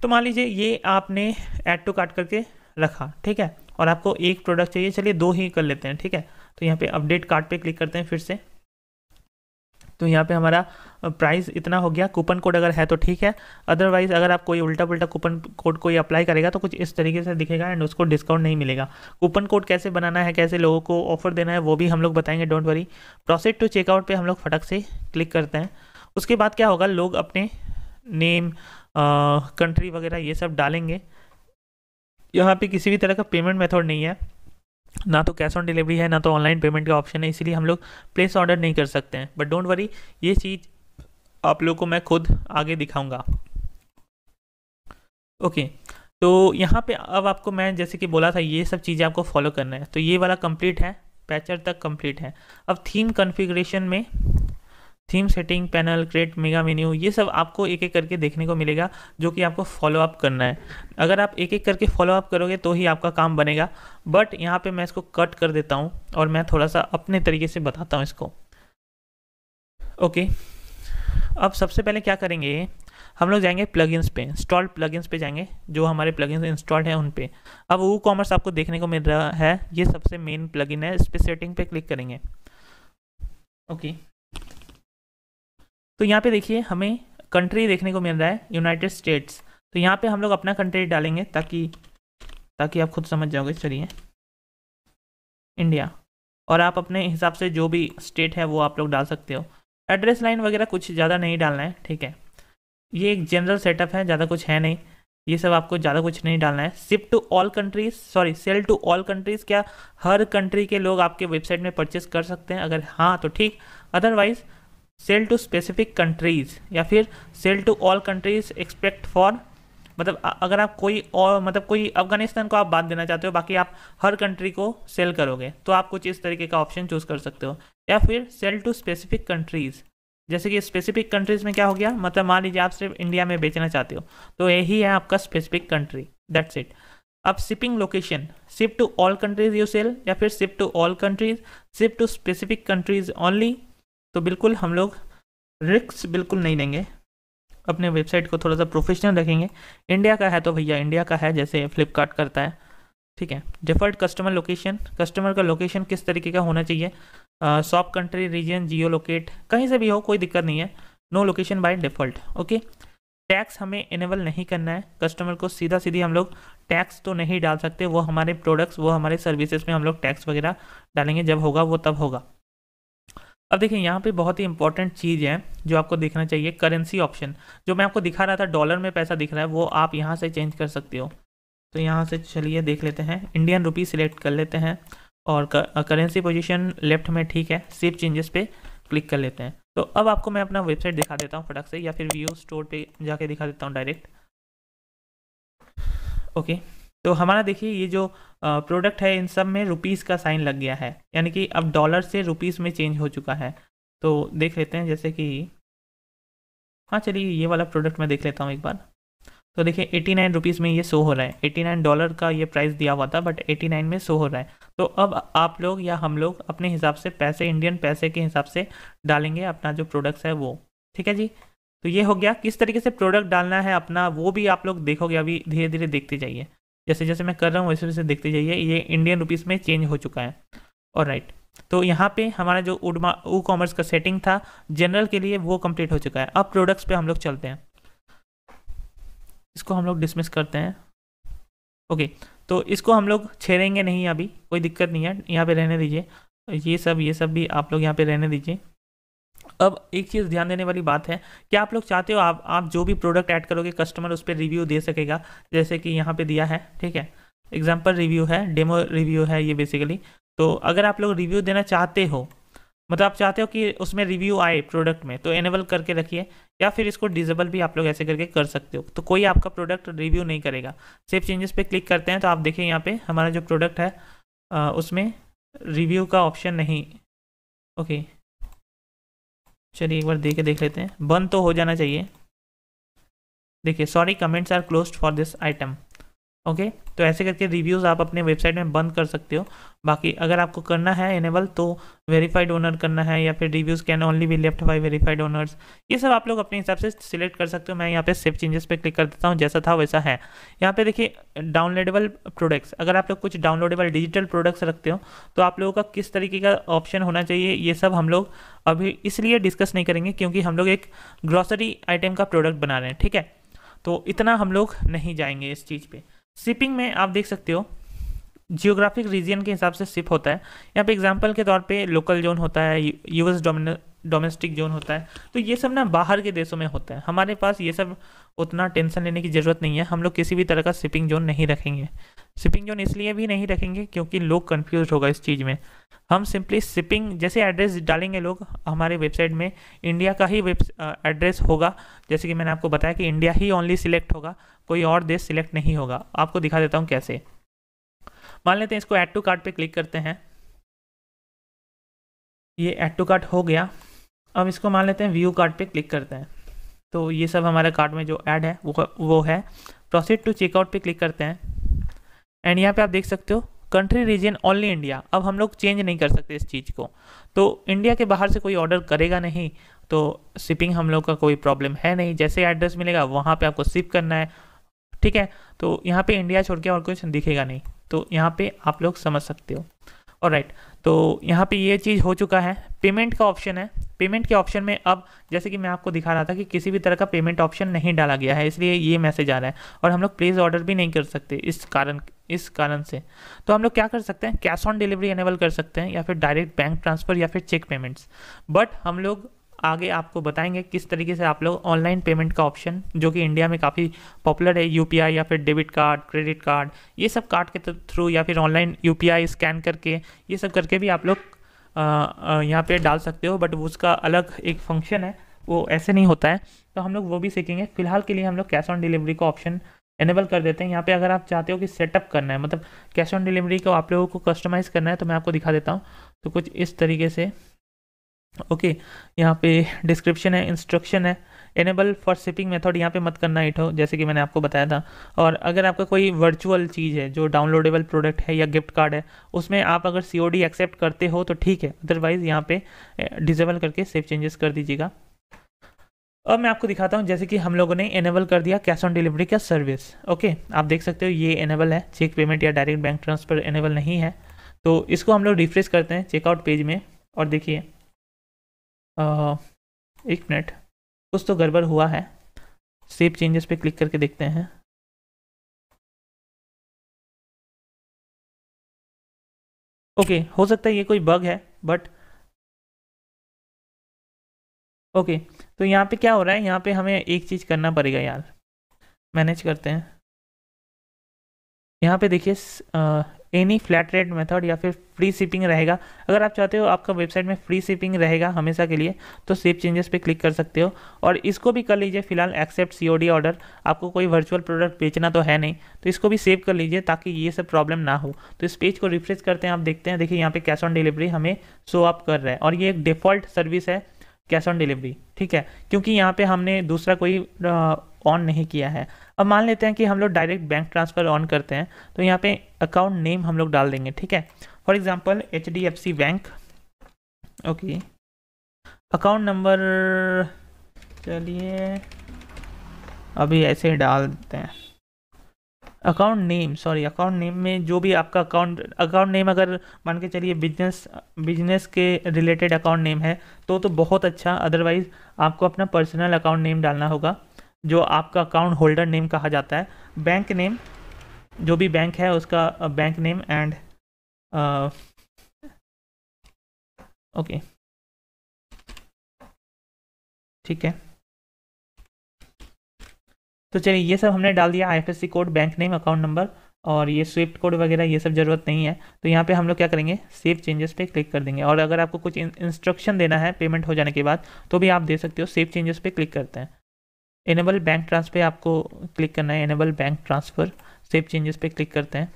तो मान लीजिए ये आपने एड टू कार्ट करके रखा ठीक है और आपको एक प्रोडक्ट चाहिए चलिए दो ही कर लेते हैं ठीक है तो यहाँ पे अपडेट कार्ड पे क्लिक करते हैं फिर से तो यहाँ पे हमारा प्राइस इतना हो गया कूपन कोड अगर है तो ठीक है अदरवाइज अगर आप कोई उल्टा पुल्टा कूपन कोड कोई अप्लाई करेगा तो कुछ इस तरीके से दिखेगा एंड उसको डिस्काउंट नहीं मिलेगा कूपन कोड कैसे बनाना है कैसे लोगों को ऑफर देना है वो भी हम लोग बताएंगे don't worry proceed to checkout पर हम लोग फटक से क्लिक करते हैं उसके बाद क्या होगा लोग अपने नेम कंट्री वगैरह ये सब डालेंगे यहाँ पे किसी भी तरह का पेमेंट मेथड नहीं है ना तो कैश ऑन डिलीवरी है ना तो ऑनलाइन पेमेंट का ऑप्शन है इसीलिए हम लोग प्लेस ऑर्डर नहीं कर सकते हैं बट डोंट वरी ये चीज़ आप लोग को मैं खुद आगे दिखाऊंगा ओके तो यहाँ पे अब आपको मैं जैसे कि बोला था ये सब चीज़ें आपको फॉलो करना है तो ये वाला कंप्लीट है पैचर तक कंप्लीट है अब थीम कन्फिग्रेशन में theme setting panel create mega menu ये सब आपको एक एक करके देखने को मिलेगा जो कि आपको फॉलो अप करना है अगर आप एक एक करके फॉलो अप करोगे तो ही आपका काम बनेगा बट यहाँ पे मैं इसको कट कर देता हूँ और मैं थोड़ा सा अपने तरीके से बताता हूँ इसको ओके अब सबसे पहले क्या करेंगे हम लोग जाएंगे प्लगइन्स पे इंस्टॉल्ड प्लगइन्स पे जाएंगे जो हमारे प्लगइन्स इंस्टॉल्ड हैं उन पे अब वो कॉमर्स आपको देखने को मिल रहा है ये सबसे मेन प्लगइन है इस पर सेटिंग पे क्लिक करेंगे ओके okay. तो यहाँ पे देखिए हमें कंट्री देखने को मिल रहा है यूनाइटेड स्टेट्स तो यहाँ पे हम लोग अपना कंट्री डालेंगे ताकि ताकि आप खुद समझ जाओगे चलिए इंडिया और आप अपने हिसाब से जो भी स्टेट है वो आप लोग डाल सकते हो एड्रेस लाइन वगैरह कुछ ज़्यादा नहीं डालना है ठीक है ये एक जनरल सेटअप है ज़्यादा कुछ है नहीं ये सब आपको ज़्यादा कुछ नहीं डालना है ship to all countries sorry sell to all countries क्या हर कंट्री के लोग आपके वेबसाइट में परचेस कर सकते हैं अगर हाँ तो ठीक otherwise sell to specific countries या फिर sell to all countries except for मतलब अगर आप कोई और मतलब कोई अफगानिस्तान को आप बात देना चाहते हो बाकी आप हर कंट्री को सेल करोगे तो आप कुछ इस तरीके का ऑप्शन चूज़ कर सकते हो या फिर सेल टू स्पेसिफिक कंट्रीज़ जैसे कि स्पेसिफिक कंट्रीज़ में क्या हो गया मतलब मान लीजिए आप सिर्फ इंडिया में बेचना चाहते हो तो यही है आपका स्पेसिफिक कंट्री दैट्स इट अब shipping location ship to all countries you sell या फिर ship to all countries ship to specific countries only तो बिल्कुल हम लोग रिक्स बिल्कुल नहीं लेंगे अपने वेबसाइट को थोड़ा सा प्रोफेशनल रखेंगे इंडिया का है तो भैया इंडिया का है जैसे फ्लिपकार्ट करता है ठीक है डिफ़ॉल्ट कस्टमर लोकेशन कस्टमर का लोकेशन किस तरीके का होना चाहिए shop country region geo locate कहीं से भी हो कोई दिक्कत नहीं है no location by default okay tax हमें इनेबल नहीं करना है कस्टमर को सीधा सीधी हम लोग टैक्स तो नहीं डाल सकते वो हमारे प्रोडक्ट्स वो हमारे सर्विसेज में हम लोग टैक्स वगैरह डालेंगे जब होगा वो तब होगा अब देखिए यहाँ पे बहुत ही इंपॉर्टेंट चीज़ है जो आपको देखना चाहिए करेंसी ऑप्शन जो मैं आपको दिखा रहा था डॉलर में पैसा दिख रहा है वो आप यहाँ से चेंज कर सकते हो तो यहाँ से चलिए देख लेते हैं इंडियन रुपी सिलेक्ट कर लेते हैं और करेंसी पोजिशन लेफ्ट में ठीक है सिर्फ चेंजेस पे क्लिक कर लेते हैं तो अब आपको मैं अपना वेबसाइट दिखा देता हूँ फटक से या फिर व्यू स्टोर पे जाके दिखा देता हूँ डायरेक्ट ओके तो हमारा देखिए ये जो प्रोडक्ट है इन सब में रुपीज़ का साइन लग गया है यानी कि अब डॉलर से रुपीज़ में चेंज हो चुका है तो देख लेते हैं जैसे कि हाँ चलिए ये वाला प्रोडक्ट मैं देख लेता हूँ एक बार तो देखिए एटी नाइन रुपीज़ में ये शो हो रहा है एटी नाइन डॉलर का ये प्राइस दिया हुआ था बट एटी नाइन में शो हो रहा है तो अब आप लोग या हम लोग अपने हिसाब से पैसे इंडियन पैसे के हिसाब से डालेंगे अपना जो प्रोडक्ट्स है वो ठीक है जी तो ये हो गया किस तरीके से प्रोडक्ट डालना है अपना वो भी आप लोग देखोगे अभी धीरे धीरे देखते जाइए जैसे जैसे मैं कर रहा हूँ वैसे वैसे देखते जाइए ये इंडियन रुपीज़ में चेंज हो चुका है और राइट तो यहाँ पे हमारा जो उडमा ई कॉमर्स का सेटिंग था जनरल के लिए वो कंप्लीट हो चुका है अब प्रोडक्ट्स पे हम लोग चलते हैं इसको हम लोग डिसमिस करते हैं ओके तो इसको हम लोग छेड़ेंगे नहीं अभी कोई दिक्कत नहीं है यहाँ पे रहने दीजिए ये सब ये सब भी आप लोग यहाँ पे रहने दीजिए अब एक चीज़ ध्यान देने वाली बात है कि आप लोग चाहते हो आप आप जो भी प्रोडक्ट ऐड करोगे कस्टमर उस पर रिव्यू दे सकेगा जैसे कि यहाँ पे दिया है ठीक है एग्जाम्पल रिव्यू है डेमो रिव्यू है ये बेसिकली तो अगर आप लोग रिव्यू देना चाहते हो मतलब आप चाहते हो कि उसमें रिव्यू आए प्रोडक्ट में तो एनेबल करके रखिए या फिर इसको डिजेबल भी आप लोग ऐसे करके कर सकते हो तो कोई आपका प्रोडक्ट रिव्यू नहीं करेगा सेफ चेंजेस पर क्लिक करते हैं तो आप देखिए यहाँ पर हमारा जो प्रोडक्ट है उसमें रिव्यू का ऑप्शन नहीं ओके चलिए एक बार दे के देख लेते हैं बंद तो हो जाना चाहिए देखिए sorry comments are closed for this item okay तो ऐसे करके रिव्यूज़ आप अपने वेबसाइट में बंद कर सकते हो बाकी अगर आपको करना है इनेबल तो वेरीफाइड ओनर करना है या फिर reviews can only be left by verified owners ये सब आप लोग अपने हिसाब से सिलेक्ट कर सकते हो मैं यहाँ पे सेफ चेंजेस पे क्लिक कर देता हूँ जैसा था वैसा है यहाँ पे देखिए डाउनलोडेबल प्रोडक्ट्स अगर आप लोग कुछ डाउनलोडेबल डिजिटल प्रोडक्ट्स रखते हो तो आप लोगों का किस तरीके का ऑप्शन होना चाहिए ये सब हम लोग अभी इसलिए डिस्कस नहीं करेंगे क्योंकि हम लोग एक ग्रॉसरी आइटम का प्रोडक्ट बना रहे हैं ठीक है तो इतना हम लोग नहीं जाएंगे इस चीज़ पर शिपिंग में आप देख सकते हो जियोग्राफिक रीजन के हिसाब से शिप होता है यहाँ पे एग्जांपल के तौर पे लोकल जोन होता है यूएस डोमेस्टिक जोन होता है तो ये सब ना बाहर के देशों में होता है हमारे पास ये सब उतना टेंशन लेने की ज़रूरत नहीं है हम लोग किसी भी तरह का शिपिंग जोन नहीं रखेंगे शिपिंग जोन इसलिए भी नहीं रखेंगे क्योंकि लोग कन्फ्यूज होगा इस चीज़ में हम सिंपली शिपिंग जैसे एड्रेस डालेंगे लोग हमारे वेबसाइट में इंडिया का ही वेब एड्रेस होगा जैसे कि मैंने आपको बताया कि इंडिया ही ओनली सिलेक्ट होगा कोई और देश सिलेक्ट नहीं होगा आपको दिखा देता हूँ कैसे मान लेते हैं इसको ऐड टू कार्ट पे क्लिक करते हैं ये ऐड टू कार्ट हो गया अब इसको मान लेते हैं व्यू कार्ट पे क्लिक करते हैं तो ये सब हमारे कार्ट में जो ऐड है वो वो है प्रोसीड टू चेकआउट पे क्लिक करते हैं एंड यहाँ पे आप देख सकते हो कंट्री रीजन ओनली इंडिया अब हम लोग चेंज नहीं कर सकते इस चीज़ को तो इंडिया के बाहर से कोई ऑर्डर करेगा नहीं तो शिपिंग हम लोग का कोई प्रॉब्लम है नहीं जैसे एड्रेस मिलेगा वहाँ पे आपको शिप करना है ठीक है तो यहाँ पे इंडिया छोड़ के और कुछ दिखेगा नहीं तो यहाँ पे आप लोग समझ सकते हो और राइट तो यहाँ पे ये चीज़ हो चुका है पेमेंट का ऑप्शन है पेमेंट के ऑप्शन में अब जैसे कि मैं आपको दिखा रहा था कि किसी भी तरह का पेमेंट ऑप्शन नहीं डाला गया है इसलिए ये मैसेज आ रहा है और हम लोग प्लेस ऑर्डर भी नहीं कर सकते इस कारण इस कारण से तो हम लोग क्या कर सकते हैं कैश ऑन डिलीवरी एनेबल कर सकते हैं या फिर डायरेक्ट बैंक ट्रांसफ़र या फिर चेक पेमेंट्स बट हम लोग आगे आपको बताएंगे किस तरीके से आप लोग ऑनलाइन पेमेंट का ऑप्शन जो कि इंडिया में काफ़ी पॉपुलर है यू या फिर डेबिट कार्ड क्रेडिट कार्ड ये सब कार्ड के थ्रू तो या फिर ऑनलाइन यू स्कैन करके ये सब करके भी आप लोग यहाँ पे डाल सकते हो बट उसका अलग एक फंक्शन है वो ऐसे नहीं होता है तो हम लोग वो भी सीखेंगे फिलहाल के लिए हम लोग कैश ऑन डिलीवरी का ऑप्शन इनेबल कर देते हैं यहाँ पे अगर आप चाहते हो कि सेटअप करना है मतलब कैश ऑन डिलीवरी को आप लोगों को कस्टमाइज़ करना है तो मैं आपको दिखा देता हूँ तो कुछ इस तरीके से ओके okay, यहाँ पे डिस्क्रिप्शन है इंस्ट्रक्शन है इनेबल फॉर शिपिंग मेथड यहाँ पे मत करना इट हो जैसे कि मैंने आपको बताया था और अगर आपका कोई वर्चुअल चीज़ है जो डाउनलोडेबल प्रोडक्ट है या गिफ्ट कार्ड है उसमें आप अगर सी एक्सेप्ट करते हो तो ठीक है अदरवाइज़ यहाँ पे डिजेबल eh, करके सेफ चेंजेस कर दीजिएगा अब मैं आपको दिखाता हूँ जैसे कि हम लोगों ने एनेबल कर दिया कैश ऑन डिलीवरी का सर्विस ओके आप देख सकते हो ये एनेबल है चेक पेमेंट या डायरेक्ट बैंक ट्रांसफ़र एनेबल नहीं है तो इसको हम लोग रिफ्रेश करते हैं चेकआउट पेज में और देखिए एक मिनट कुछ तो गड़बड़ हुआ है सेफ चेंजेस पे क्लिक करके देखते हैं ओके हो सकता है ये कोई बग है बट ओके तो यहाँ पे क्या हो रहा है यहाँ पे हमें एक चीज़ करना पड़ेगा यार मैनेज करते हैं यहाँ पे देखिए एनी फ्लैट रेट मेथड या फिर फ्री शिपिंग रहेगा अगर आप चाहते हो आपका वेबसाइट में फ्री शिपिंग रहेगा हमेशा के लिए तो सेव चेंजेस पे क्लिक कर सकते हो और इसको भी कर लीजिए फिलहाल एक्सेप्ट सीओडी ऑर्डर आपको कोई वर्चुअल प्रोडक्ट बेचना तो है नहीं तो इसको भी सेव कर लीजिए ताकि ये सब प्रॉब्लम ना हो तो इस पेज को रिफ्रेश करते हैं आप देखते हैं देखिए यहाँ पे कैश ऑन डिलीवरी हमें शो अप कर रहा है और ये एक डिफ़ॉल्ट सर्विस है कैश ऑन डिलीवरी ठीक है क्योंकि यहाँ पे हमने दूसरा कोई ऑन नहीं किया है अब मान लेते हैं कि हम लोग डायरेक्ट बैंक ट्रांसफ़र ऑन करते हैं तो यहाँ पे अकाउंट नेम हम लोग डाल देंगे ठीक है for example H D F C bank okay account number चलिए अभी ऐसे डाल देते हैं account name sorry account name में जो भी आपका अकाउंट अकाउंट नेम अगर मान के चलिए बिजनेस बिजनेस के रिलेटेड अकाउंट नेम है तो तो बहुत अच्छा अदरवाइज़ आपको अपना पर्सनल अकाउंट नेम डालना होगा जो आपका अकाउंट होल्डर नेम कहा जाता है बैंक नेम जो भी बैंक है उसका बैंक नेम एंड ओके ठीक है तो चलिए ये सब हमने डाल दिया I code bank name account number और ये स्विफ्ट कोड वगैरह ये सब ज़रूरत नहीं है तो यहाँ पे हम लोग क्या करेंगे सेव चेंजेस पे क्लिक कर देंगे और अगर आपको कुछ इंस्ट्रक्शन देना है पेमेंट हो जाने के बाद तो भी आप दे सकते हो सेव चेंजेस पे क्लिक करते हैं इनेबल बैंक ट्रांसफर आपको क्लिक करना है enable bank transfer save changes पे क्लिक करते हैं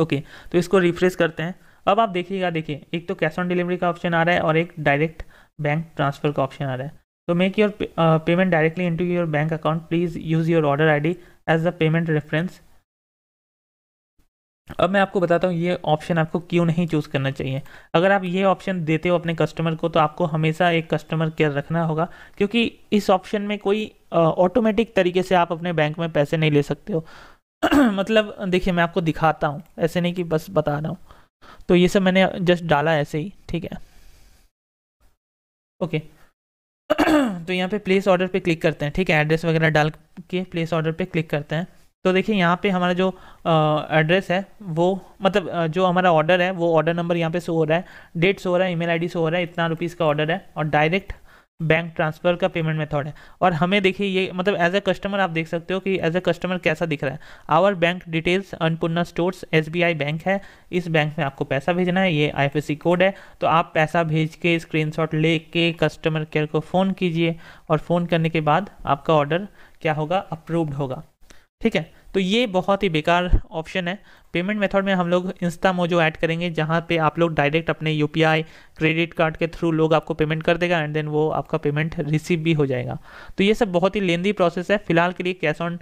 ओके तो इसको रिफ्रेश करते हैं अब आप देखिएगा देखिए एक तो कैश ऑन डिलीवरी का ऑप्शन आ रहा है और एक डायरेक्ट बैंक ट्रांसफ़र का ऑप्शन आ रहा है to make your uh, payment directly into your bank account please use your order id as the payment reference अब मैं आपको बताता हूँ ये ऑप्शन आपको क्यों नहीं चूज़ करना चाहिए अगर आप ये ऑप्शन देते हो अपने कस्टमर को तो आपको हमेशा एक कस्टमर केयर रखना होगा क्योंकि इस ऑप्शन में कोई ऑटोमेटिक uh, तरीके से आप अपने बैंक में पैसे नहीं ले सकते हो मतलब देखिए मैं आपको दिखाता हूँ ऐसे नहीं कि बस बता रहा हूँ तो ये सब मैंने जस्ट डाला ऐसे ही ठीक है ओके okay. तो यहाँ पे प्लेस ऑर्डर पे क्लिक करते हैं ठीक है एड्रेस वगैरह डाल के प्लेस ऑर्डर पे क्लिक करते हैं तो देखिए यहाँ पे हमारा जो एड्रेस है वो मतलब जो हमारा ऑर्डर है वो ऑर्डर नंबर यहाँ पे शो हो रहा है डेट शो हो रहा है ईमेल आईडी शो हो रहा है इतना रुपीज़ का ऑर्डर है और डायरेक्ट बैंक ट्रांसफ़र का पेमेंट मेथड है और हमें देखिए ये मतलब एज ए कस्टमर आप देख सकते हो कि एज ए कस्टमर कैसा दिख रहा है our bank details Annapurna stores S bank है इस बैंक में आपको पैसा भेजना है ये आई कोड है तो आप पैसा भेज के स्क्रीन ले कस्टमर केयर को फ़ोन कीजिए और फ़ोन करने के बाद आपका ऑर्डर क्या होगा अप्रूव्ड होगा ठीक है तो ये बहुत ही बेकार ऑप्शन है पेमेंट मेथड में हम लोग इंस्टा मोजो ऐड करेंगे जहाँ पे आप लोग डायरेक्ट अपने यू क्रेडिट कार्ड के थ्रू लोग आपको पेमेंट कर देगा एंड देन वो आपका पेमेंट रिसीव भी हो जाएगा तो ये सब बहुत ही लेंदी प्रोसेस है फिलहाल के लिए कैश ऑन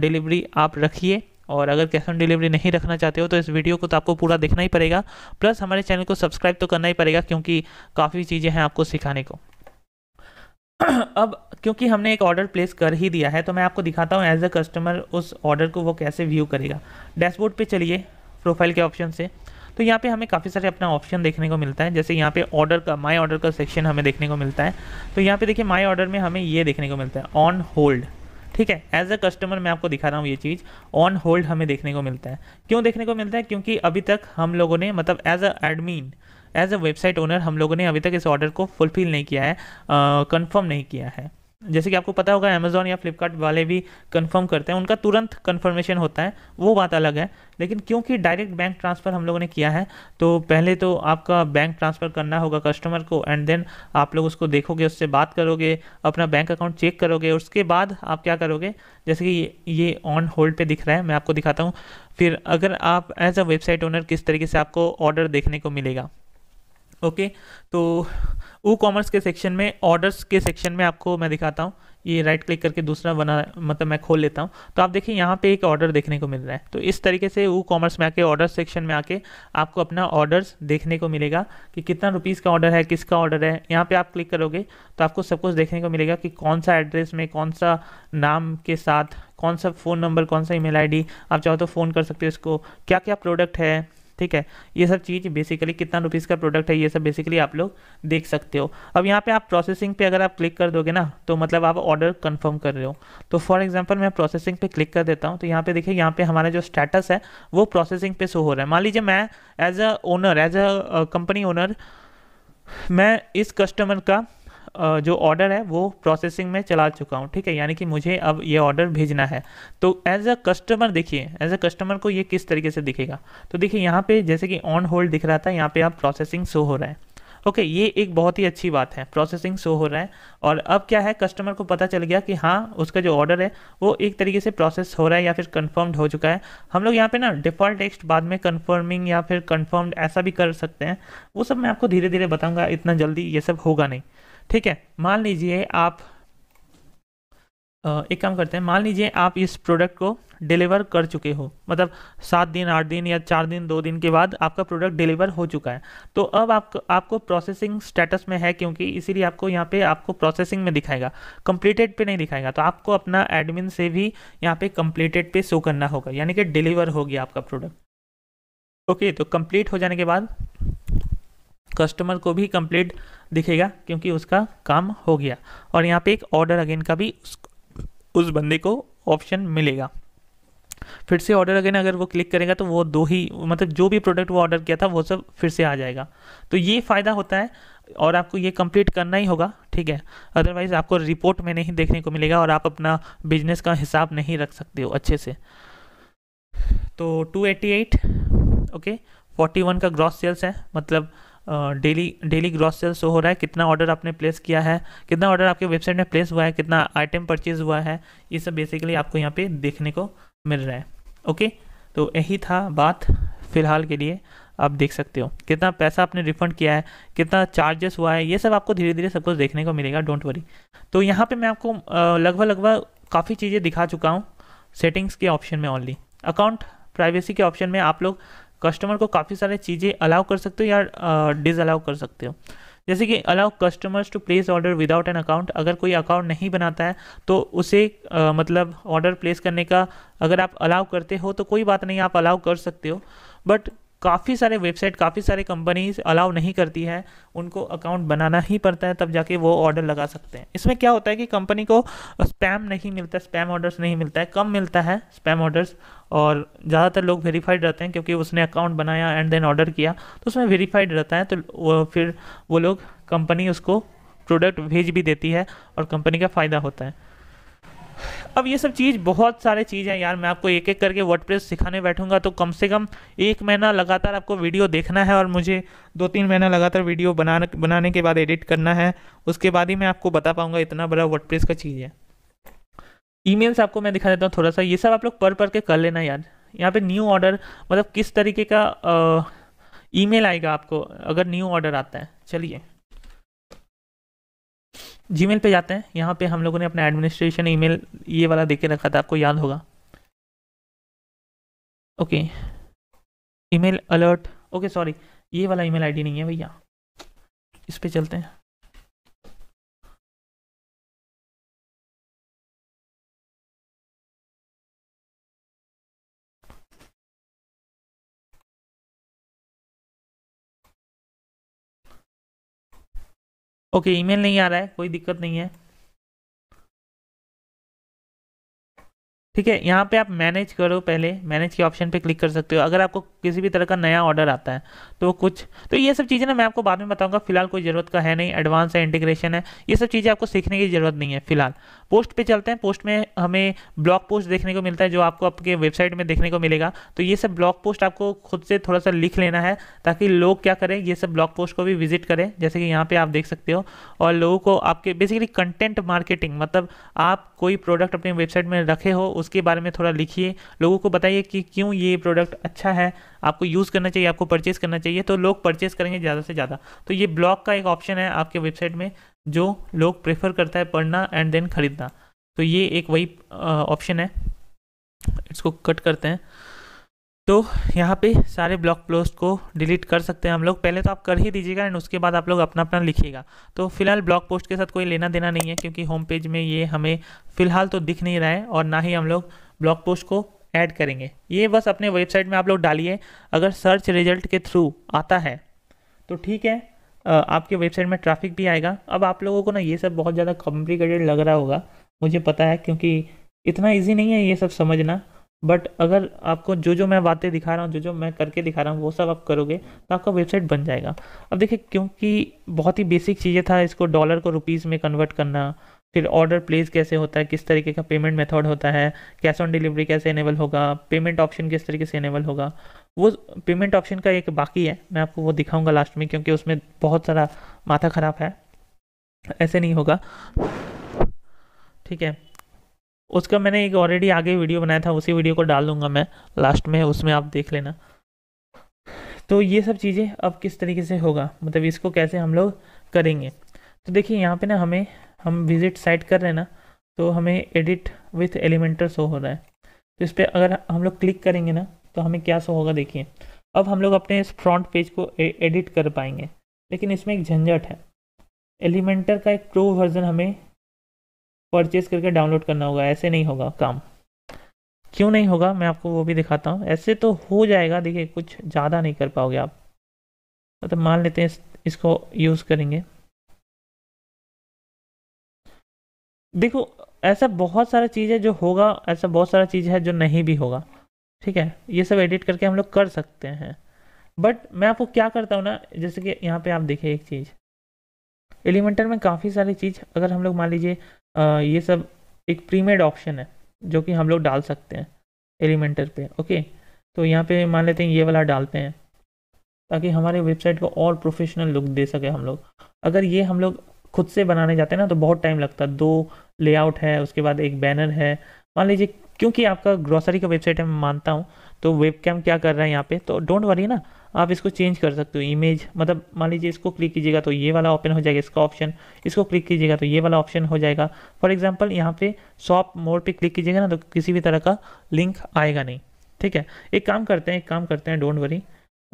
डिलीवरी आप रखिए और अगर कैश ऑन डिलीवरी नहीं रखना चाहते हो तो इस वीडियो को तो आपको पूरा देखना ही पड़ेगा प्लस हमारे चैनल को सब्सक्राइब तो करना ही पड़ेगा क्योंकि काफ़ी चीज़ें हैं आपको सिखाने को अब क्योंकि हमने एक ऑर्डर प्लेस कर ही दिया है तो मैं आपको दिखाता हूँ एज अ कस्टमर उस ऑर्डर को वो कैसे व्यू करेगा डैशबोर्ड पे चलिए प्रोफाइल के ऑप्शन से तो यहाँ पे हमें काफ़ी सारे अपना ऑप्शन देखने को मिलता है जैसे यहाँ पे ऑर्डर का माय ऑर्डर का सेक्शन हमें देखने को मिलता है तो यहाँ पे देखिए माय ऑर्डर में हमें ये देखने को मिलता है ऑन होल्ड ठीक है एज अ कस्टमर मैं आपको दिखा रहा हूँ ये चीज़ ऑन होल्ड हमें देखने को मिलता है क्यों देखने को मिलता है क्योंकि अभी तक हम लोगों ने मतलब as a admin as a website owner हम लोगों ने अभी तक इस ऑर्डर को फुलफिल नहीं किया है कंफर्म नहीं किया है जैसे कि आपको पता होगा अमेजोन या फ्लिपकार्ट वाले भी कंफर्म करते हैं उनका तुरंत कंफर्मेशन होता है वो बात अलग है लेकिन क्योंकि डायरेक्ट बैंक ट्रांसफ़र हम लोगों ने किया है तो पहले तो आपका बैंक ट्रांसफ़र करना होगा कस्टमर को एंड देन आप लोग उसको देखोगे उससे बात करोगे अपना बैंक अकाउंट चेक करोगे उसके बाद आप क्या करोगे जैसे कि ये ऑन होल्ड पे दिख रहा है मैं आपको दिखाता हूँ फिर अगर आप एज अ वेबसाइट ओनर किस तरीके से आपको ऑर्डर देखने को मिलेगा ओके तो ऊ कॉमर्स के सेक्शन में ऑर्डर्स के सेक्शन में आपको मैं दिखाता हूँ ये राइट क्लिक करके दूसरा बना मतलब मैं खोल लेता हूँ तो आप देखिए यहाँ पे एक ऑर्डर देखने को मिल रहा है तो इस तरीके से ऊ कॉमर्स में आके ऑर्डर सेक्शन में आके आपको अपना ऑर्डर्स देखने को मिलेगा कि कितना रुपीज़ का ऑर्डर है किसका ऑर्डर है यहाँ पे आप क्लिक करोगे तो आपको सब कुछ देखने को मिलेगा कि कौन सा एड्रेस में कौन सा नाम के साथ कौन सा फ़ोन नंबर कौन सा ईमेल आईडी आप चाहो तो फ़ोन कर सकते हो इसको क्या क्या प्रोडक्ट है ठीक है ये सब चीज़ बेसिकली कितना रुपीज़ का प्रोडक्ट है ये सब बेसिकली आप लोग देख सकते हो अब यहाँ पे आप प्रोसेसिंग पे अगर आप क्लिक कर दोगे ना तो मतलब आप ऑर्डर कंफर्म कर रहे हो तो फॉर एग्जांपल मैं प्रोसेसिंग पे क्लिक कर देता हूँ तो यहाँ पे देखिए यहाँ पे हमारा जो स्टेटस है वो प्रोसेसिंग पे शो हो रहा है मान लीजिए मैं as a owner as a company owner मैं इस कस्टमर का जो ऑर्डर है वो प्रोसेसिंग में चला चुका हूँ ठीक है यानी कि मुझे अब ये ऑर्डर भेजना है तो एज अ कस्टमर देखिए एज अ कस्टमर को ये किस तरीके से दिखेगा तो देखिए यहाँ पे जैसे कि ऑन होल्ड दिख रहा था यहाँ पे आप प्रोसेसिंग शो हो रहा है ओके ये एक बहुत ही अच्छी बात है प्रोसेसिंग शो हो रहा है और अब क्या है कस्टमर को पता चल गया कि हाँ उसका जो ऑर्डर है वो एक तरीके से प्रोसेस हो रहा है या फिर कन्फर्म्ड हो चुका है हम लोग यहाँ पे ना डिफ़ॉल्ट टेक्स्ट बाद में कन्फर्मिंग या फिर कन्फर्म्ड ऐसा भी कर सकते हैं वो सब मैं आपको धीरे धीरे बताऊँगा इतना जल्दी ये सब होगा नहीं ठीक है मान लीजिए आप एक काम करते हैं मान लीजिए आप इस प्रोडक्ट को डिलीवर कर चुके हो मतलब सात दिन आठ दिन या चार दिन दो दिन के बाद आपका प्रोडक्ट डिलीवर हो चुका है तो अब आप, आपको प्रोसेसिंग स्टेटस में है क्योंकि इसीलिए आपको यहाँ पे आपको प्रोसेसिंग में दिखाएगा कंप्लीटेड पे नहीं दिखाएगा तो आपको अपना एडमिन से भी यहाँ पे कंप्लीटेड पे शो करना होगा यानी कि डिलीवर हो गया आपका प्रोडक्ट ओके तो कंप्लीट हो जाने के बाद कस्टमर को भी कंप्लीट दिखेगा क्योंकि उसका काम हो गया और यहाँ पे एक ऑर्डर अगेन का भी उस, उस बंदे को ऑप्शन मिलेगा फिर से ऑर्डर अगेन अगर वो क्लिक करेगा तो वो दो ही मतलब जो भी प्रोडक्ट वो ऑर्डर किया था वो सब फिर से आ जाएगा तो ये फ़ायदा होता है और आपको ये कंप्लीट करना ही होगा ठीक है अदरवाइज़ आपको रिपोर्ट में नहीं देखने को मिलेगा और आप अपना बिजनेस का हिसाब नहीं रख सकते हो अच्छे से तो 288 ओके 41 का ग्रॉस सेल्स है मतलब daily daily gross sale show हो रहा है कितना ऑर्डर आपने प्लेस किया है कितना ऑर्डर आपके वेबसाइट में प्लेस हुआ है कितना आइटम परचेज हुआ है ये सब बेसिकली आपको यहाँ पे देखने को मिल रहा है ओके तो यही था बात फ़िलहाल के लिए आप देख सकते हो कितना पैसा आपने रिफंड किया है कितना चार्जेस हुआ है ये सब आपको धीरे धीरे सब कुछ देखने को मिलेगा डोंट वरी तो यहाँ पर मैं आपको लगभग लगभग काफ़ी चीज़ें दिखा चुका हूँ सेटिंग्स के ऑप्शन में ओनली अकाउंट प्राइवेसी के ऑप्शन में आप लोग कस्टमर को काफ़ी सारी चीज़ें अलाउ कर सकते हो या डिसअलाउ कर सकते हो जैसे कि allow customers to place order without an account अगर कोई अकाउंट नहीं बनाता है तो उसे आ, मतलब ऑर्डर प्लेस करने का अगर आप अलाउ करते हो तो कोई बात नहीं आप अलाउ कर सकते हो बट काफ़ी सारे वेबसाइट काफ़ी सारे कंपनीज अलाउ नहीं करती है उनको अकाउंट बनाना ही पड़ता है तब जाके वो ऑर्डर लगा सकते हैं इसमें क्या होता है कि कंपनी को स्पैम नहीं मिलता स्पैम ऑर्डर्स नहीं मिलता है कम मिलता है स्पैम ऑर्डर्स और ज़्यादातर लोग वेरीफाइड रहते हैं क्योंकि उसने अकाउंट बनाया एंड देन ऑर्डर किया तो उसमें वेरीफाइड रहता है तो वो फिर वो लोग कंपनी उसको प्रोडक्ट भेज भी देती है और कंपनी का फ़ायदा होता है अब ये सब चीज़ बहुत सारे चीज़ हैं यार मैं आपको एक एक करके वर्ड सिखाने बैठूंगा तो कम से कम एक महीना लगातार आपको वीडियो देखना है और मुझे दो तीन महीना लगातार वीडियो बनाने बनाने के बाद एडिट करना है उसके बाद ही मैं आपको बता पाऊँगा इतना बड़ा वर्ड का चीज़ है ईमेल्स आपको मैं दिखा देता हूँ थोड़ा सा ये सब आप लोग पढ़ पढ़ के कर लेना यार यहाँ पर न्यू ऑर्डर मतलब किस तरीके का ई आएगा आपको अगर न्यू ऑर्डर आता है चलिए जीमेल पे जाते हैं यहाँ पे हम लोगों ने अपना एडमिनिस्ट्रेशन ईमेल ये वाला दे के रखा था आपको याद होगा okay email alert okay sorry ये वाला ईमेल आईडी नहीं है भैया इस पर चलते हैं ओके ईमेल नहीं आ रहा है कोई दिक्कत नहीं है ठीक है यहाँ पे आप मैनेज करो पहले मैनेज के ऑप्शन पे क्लिक कर सकते हो अगर आपको किसी भी तरह का नया ऑर्डर आता है तो कुछ तो ये सब चीज़ें ना मैं आपको बाद में बताऊंगा फिलहाल कोई ज़रूरत का है नहीं एडवांस है इंटीग्रेशन है ये सब चीज़ें आपको सीखने की ज़रूरत नहीं है फिलहाल पोस्ट पे चलते हैं पोस्ट में हमें ब्लॉग पोस्ट देखने को मिलता है जो आपको आपके वेबसाइट में देखने को मिलेगा तो ये सब ब्लॉग पोस्ट आपको खुद से थोड़ा सा लिख लेना है ताकि लोग क्या करें ये सब ब्लॉग पोस्ट को भी विजिट करें जैसे कि यहाँ पर आप देख सकते हो और लोगों को आपके बेसिकली कंटेंट मार्केटिंग मतलब आप कोई प्रोडक्ट अपनी वेबसाइट में रखे हो उसके बारे में थोड़ा लिखिए लोगों को बताइए कि क्यों ये प्रोडक्ट अच्छा है आपको यूज़ करना चाहिए आपको परचेज़ करना चाहिए तो लोग परचेज़ करेंगे ज़्यादा से ज़्यादा तो ये ब्लॉग का एक ऑप्शन है आपके वेबसाइट में जो लोग प्रेफर करता है पढ़ना एंड देन ख़रीदना तो ये एक वही ऑप्शन है इसको कट करते हैं तो यहाँ पे सारे ब्लॉक पोस्ट को डिलीट कर सकते हैं हम लोग पहले तो आप कर ही दीजिएगा एंड उसके बाद आप लोग अपना अपना लिखिएगा तो फिलहाल ब्लॉक पोस्ट के साथ कोई लेना देना नहीं है क्योंकि होम पेज में ये हमें फ़िलहाल तो दिख नहीं रहा है और ना ही हम लोग ब्लॉक पोस्ट को ऐड करेंगे ये बस अपने वेबसाइट में आप लोग डालिए अगर सर्च रिजल्ट के थ्रू आता है तो ठीक है आपके वेबसाइट में ट्रैफिक भी आएगा अब आप लोगों को ना ये सब बहुत ज़्यादा कॉम्प्लिकेटेड लग रहा होगा मुझे पता है क्योंकि इतना ईजी नहीं है ये सब समझना बट अगर आपको जो जो मैं बातें दिखा रहा हूँ जो जो मैं करके दिखा रहा हूँ वो सब आप करोगे तो आपका वेबसाइट बन जाएगा अब देखिए क्योंकि बहुत ही बेसिक चीज़ें था इसको डॉलर को रुपीज़ में कन्वर्ट करना फिर ऑर्डर प्लेस कैसे होता है किस तरीके का पेमेंट मेथड होता है कैश ऑन डिलीवरी कैसे इनेबल होगा पेमेंट ऑप्शन किस तरीके से इनेबल होगा वो पेमेंट ऑप्शन का एक बाकी है मैं आपको वो दिखाऊंगा लास्ट में क्योंकि उसमें बहुत सारा माथा ख़राब है ऐसे नहीं होगा ठीक है उसका मैंने एक ऑलरेडी आगे वीडियो बनाया था उसी वीडियो को डाल दूंगा मैं लास्ट में उसमें आप देख लेना तो ये सब चीज़ें अब किस तरीके से होगा मतलब इसको कैसे हम लोग करेंगे तो देखिए यहाँ पे ना हमें हम विजिट साइट कर रहे हैं ना तो हमें एडिट विथ एलिमेंटर शो हो रहा है तो इस पर अगर हम लोग क्लिक करेंगे ना तो हमें क्या शो होगा देखिए अब हम लोग अपने इस फ्रंट पेज को एडिट कर पाएंगे लेकिन इसमें एक झंझट है एलिमेंटर का एक प्रो वर्जन हमें परचेज करके डाउनलोड करना होगा ऐसे नहीं होगा काम क्यों नहीं होगा मैं आपको वो भी दिखाता हूँ ऐसे तो हो जाएगा देखिए कुछ ज़्यादा नहीं कर पाओगे आप मतलब तो मान लेते हैं इस, इसको यूज़ करेंगे देखो ऐसा बहुत सारा चीज़ है जो होगा ऐसा बहुत सारा चीज़ है जो नहीं भी होगा ठीक है ये सब एडिट करके हम लोग कर सकते हैं बट मैं आपको क्या करता हूँ ना जैसे कि यहाँ पे आप देखें एक चीज़ एलिमेंटर में काफ़ी सारी चीज़ अगर हम लोग मान लीजिए ये सब एक प्रीमेड ऑप्शन है जो कि हम लोग डाल सकते हैं एलिमेंटर पे ओके तो यहाँ पे मान लेते हैं ये वाला डालते हैं ताकि हमारे वेबसाइट को और प्रोफेशनल लुक दे सके हम लोग अगर ये हम लोग खुद से बनाने जाते हैं ना तो बहुत टाइम लगता है दो लेआउट है उसके बाद एक बैनर है मान लीजिए क्योंकि आपका ग्रॉसरी का वेबसाइट है मैं मानता हूँ तो वेबकैम क्या कर रहा है यहाँ पे तो डोंट वरी ना आप इसको चेंज कर सकते हो इमेज मतलब मान लीजिए इसको क्लिक कीजिएगा तो ये वाला ओपन हो जाएगा इसका ऑप्शन इसको क्लिक कीजिएगा तो ये वाला ऑप्शन हो जाएगा फॉर एग्जाम्पल यहाँ पे शॉप मोड पे क्लिक कीजिएगा ना तो किसी भी तरह का लिंक आएगा नहीं ठीक है एक काम करते हैं एक काम करते हैं डोंट वरी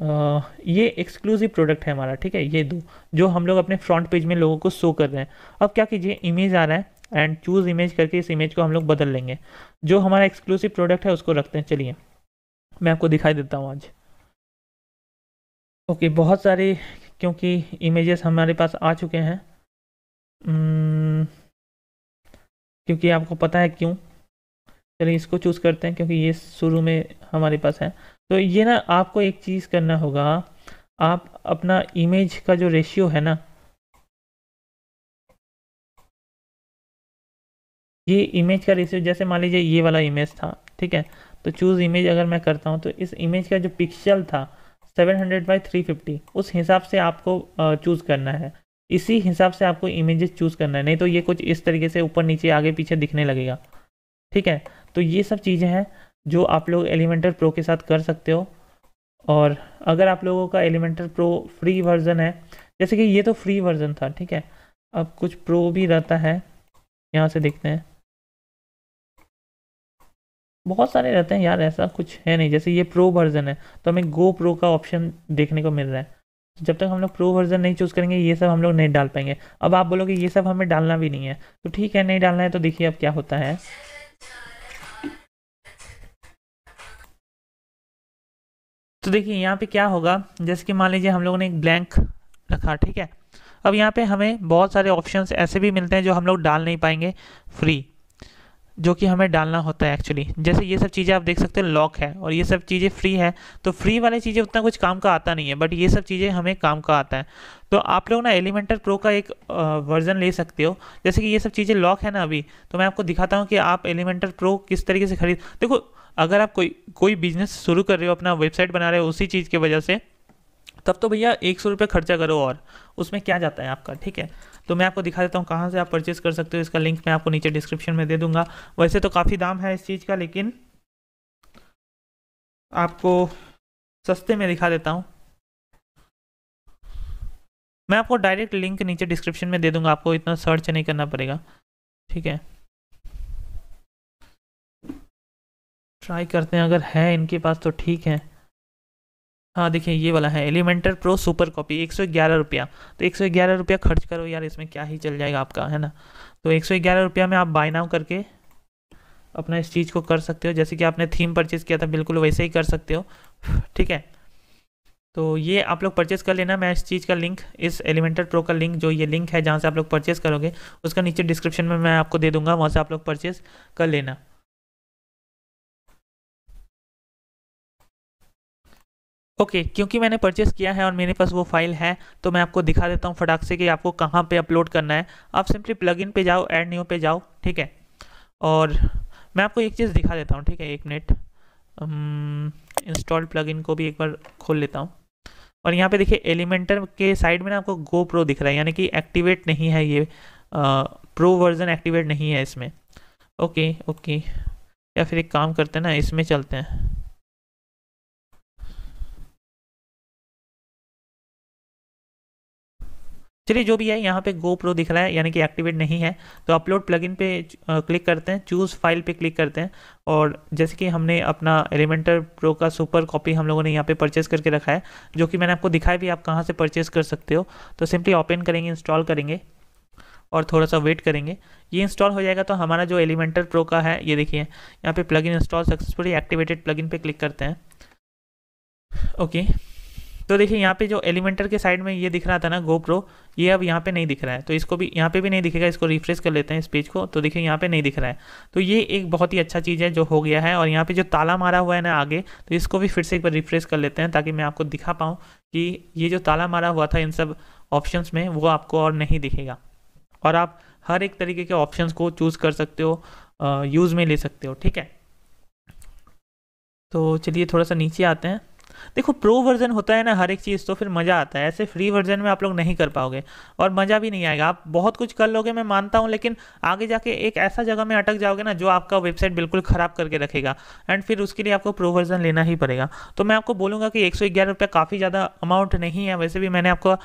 आ, ये एक्सक्लूसिव प्रोडक्ट है हमारा ठीक है ये दो जो हम लोग अपने फ्रंट पेज में लोगों को शो कर रहे हैं अब क्या कीजिए इमेज आ रहा है एंड चूज़ इमेज करके इस इमेज को हम लोग बदल लेंगे जो हमारा एक्सक्लूसिव प्रोडक्ट है उसको रखते हैं चलिए मैं आपको दिखाई देता हूँ आज ओके बहुत सारे क्योंकि इमेजेस हमारे पास आ चुके हैं hmm, क्योंकि आपको पता है क्यों चलिए इसको चूज़ करते हैं क्योंकि ये शुरू में हमारे पास है तो ये ना आपको एक चीज़ करना होगा आप अपना इमेज का जो रेशियो है ना ये इमेज का रेशियो जैसे मान लीजिए ये वाला इमेज था ठीक है तो चूज़ इमेज अगर मैं करता हूँ तो इस इमेज का जो पिक्सल था seven hundred by three fifty उस हिसाब से आपको चूज़ करना है इसी हिसाब से आपको इमेजेस चूज़ करना है नहीं तो ये कुछ इस तरीके से ऊपर नीचे आगे पीछे दिखने लगेगा ठीक है तो ये सब चीज़ें हैं जो आप लोग एलिमेंटर प्रो के साथ कर सकते हो और अगर आप लोगों का एलिमेंटर प्रो फ्री वर्जन है जैसे कि ये तो फ्री वर्जन था ठीक है अब कुछ प्रो भी रहता है यहाँ से देखते हैं बहुत सारे रहते हैं यार ऐसा कुछ है नहीं जैसे ये प्रो वर्जन है तो हमें गो प्रो का ऑप्शन देखने को मिल रहा है तो जब तक हम लोग प्रो वर्जन नहीं चूज़ करेंगे ये सब हम लोग नहीं डाल पाएंगे अब आप बोलोगे ये सब हमें डालना भी नहीं है तो ठीक है नहीं डालना है तो देखिए अब क्या होता है तो देखिए यहाँ पे क्या होगा जैसे कि मान लीजिए हम लोगों ने एक ब्लैंक रखा ठीक है अब यहाँ पे हमें बहुत सारे ऑप्शंस ऐसे भी मिलते हैं जो हम लोग डाल नहीं पाएंगे फ्री जो कि हमें डालना होता है एक्चुअली जैसे ये सब चीज़ें आप देख सकते हो लॉक है और ये सब चीज़ें फ्री है तो फ्री वाली चीज़ें उतना कुछ काम का आता नहीं है बट ये सब चीज़ें हमें काम का आता है तो आप लोग ना एलिमेंटर प्रो का एक वर्जन ले सकते हो जैसे कि ये सब चीज़ें लॉक है ना अभी तो मैं आपको दिखाता हूँ कि आप एलिमेंटर प्रो किस तरीके से खरीद देखो अगर आप कोई कोई बिजनेस शुरू कर रहे हो अपना वेबसाइट बना रहे हो उसी चीज़ की वजह से तब तो भैया एक सौ रुपये खर्चा करो और उसमें क्या जाता है आपका ठीक है तो मैं आपको दिखा देता हूँ कहाँ से आप परचेज़ कर सकते हो इसका लिंक मैं आपको नीचे डिस्क्रिप्शन में दे दूंगा वैसे तो काफ़ी दाम है इस चीज़ का लेकिन आपको सस्ते में दिखा देता हूँ मैं आपको डायरेक्ट लिंक नीचे डिस्क्रिप्शन में दे दूंगा आपको इतना सर्च नहीं करना पड़ेगा ठीक है ट्राई करते हैं अगर है इनके पास तो ठीक है हाँ देखिए ये वाला है एलिमेंटर प्रो सुपर कॉपी एक सौ ग्यारह रुपया तो एक सौ ग्यारह रुपया खर्च करो यार इसमें क्या ही चल जाएगा आपका है ना तो एक सौ ग्यारह रुपया में आप बाय नाउ करके अपना इस चीज़ को कर सकते हो जैसे कि आपने थीम परचेज़ किया था बिल्कुल वैसे ही कर सकते हो ठीक है तो ये आप लोग परचेस कर लेना मैं इस चीज़ का लिंक इस एलिमेंटर प्रो का लिंक जो ये लिंक है जहाँ से आप लोग परचेस करोगे उसका नीचे डिस्क्रिप्शन में मैं आपको दे दूंगा वहाँ से आप लोग परचेस कर लेना ओके okay, क्योंकि मैंने परचेस किया है और मेरे पास वो फाइल है तो मैं आपको दिखा देता हूँ फटाक से कि आपको कहाँ पे अपलोड करना है आप सिंपली प्लगइन पे जाओ ऐड न्यू पे जाओ ठीक है और मैं आपको एक चीज़ दिखा देता हूँ ठीक है एक मिनट इंस्टॉल प्लगइन को भी एक बार खोल लेता हूँ और यहाँ पे देखिए एलिमेंटर के साइड में ना आपको गो प्रो दिख रहा है यानी कि एक्टिवेट नहीं है ये प्रो वर्जन एक्टिवेट नहीं है इसमें ओके ओके या फिर एक काम करते हैं ना इसमें चलते हैं चलिए जो भी है यहाँ पे गो प्रो दिख रहा है यानी कि एक्टिवेट नहीं है तो अपलोड प्लगइन पे क्लिक करते हैं चूज़ फाइल पे क्लिक करते हैं और जैसे कि हमने अपना एलिमेंटर प्रो का सुपर कॉपी हम लोगों ने यहाँ पे परचेज़ करके रखा है जो कि मैंने आपको दिखाया भी आप कहाँ से परचेज़ कर सकते हो तो सिंपली ओपन करेंगे इंस्टॉल करेंगे और थोड़ा सा वेट करेंगे ये इंस्टॉल हो जाएगा तो हमारा जो एलिमेंटर प्रो का है ये देखिए यहाँ पे plugin install successfully activated plugin पे क्लिक करते हैं ओके okay. तो देखिए यहाँ पे जो एलिमेंटर के साइड में ये दिख रहा था ना गोप्रो ये अब यहाँ पे नहीं दिख रहा है तो इसको भी यहाँ पे भी नहीं दिखेगा इसको रिफ्रेश कर लेते हैं इस पेज को तो देखिए यहाँ पे नहीं दिख रहा है तो ये एक बहुत ही अच्छा चीज़ है जो हो गया है और यहाँ पे जो ताला मारा हुआ है ना आगे तो इसको भी फिर से एक बार रिफ्रेश कर लेते हैं ताकि मैं आपको दिखा पाऊँ कि ये जो ताला मारा हुआ था इन सब ऑप्शन में वो आपको और नहीं दिखेगा और आप हर एक तरीके के ऑप्शन को चूज़ कर सकते हो यूज़ में ले सकते हो ठीक है तो चलिए थोड़ा सा नीचे आते हैं देखो प्रो वर्जन होता है ना हर एक चीज़ तो फिर मज़ा आता है ऐसे फ्री वर्जन में आप लोग नहीं कर पाओगे और मज़ा भी नहीं आएगा आप बहुत कुछ कर लोगे मैं मानता हूँ लेकिन आगे जाके एक ऐसा जगह में अटक जाओगे ना जो आपका वेबसाइट बिल्कुल ख़राब करके रखेगा एंड फिर उसके लिए आपको प्रो वर्जन लेना ही पड़ेगा तो मैं आपको बोलूँगा कि एक सौ ग्यारह रुपये काफ़ी ज़्यादा अमाउंट नहीं है वैसे भी मैंने आपको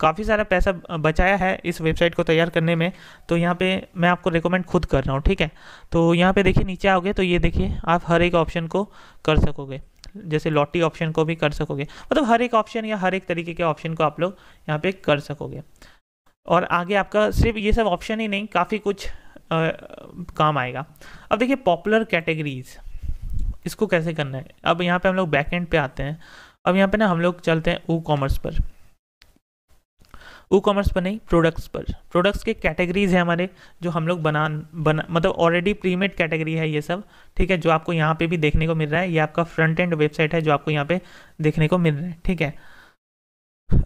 काफ़ी सारा पैसा बचाया है इस वेबसाइट को तैयार करने में तो यहाँ पर मैं आपको रिकमेंड खुद कर रहा हूँ ठीक है तो यहाँ पर देखिए नीचे आओगे तो ये देखिए आप हर एक ऑप्शन को कर सकोगे जैसे लॉटी ऑप्शन को भी कर सकोगे मतलब हर एक ऑप्शन या हर एक तरीके के ऑप्शन को आप लोग यहाँ पे कर सकोगे और आगे आपका सिर्फ ये सब ऑप्शन ही नहीं काफ़ी कुछ आ, काम आएगा अब देखिए पॉपुलर कैटेगरीज इसको कैसे करना है अब यहाँ पे हम लोग बैक एंड पे आते हैं अब यहाँ पे ना हम लोग चलते हैं ऊ कॉमर्स पर ऊ कॉमर्स पर नहीं प्रोडक्ट्स पर प्रोडक्ट्स के कैटेगरीज हैं हमारे जो हम लोग बना बना मतलब ऑलरेडी प्रीमेड कैटेगरी है ये सब ठीक है जो आपको यहाँ पे भी देखने को मिल रहा है ये आपका फ्रंट एंड वेबसाइट है जो आपको यहाँ पे देखने को मिल रहा है ठीक है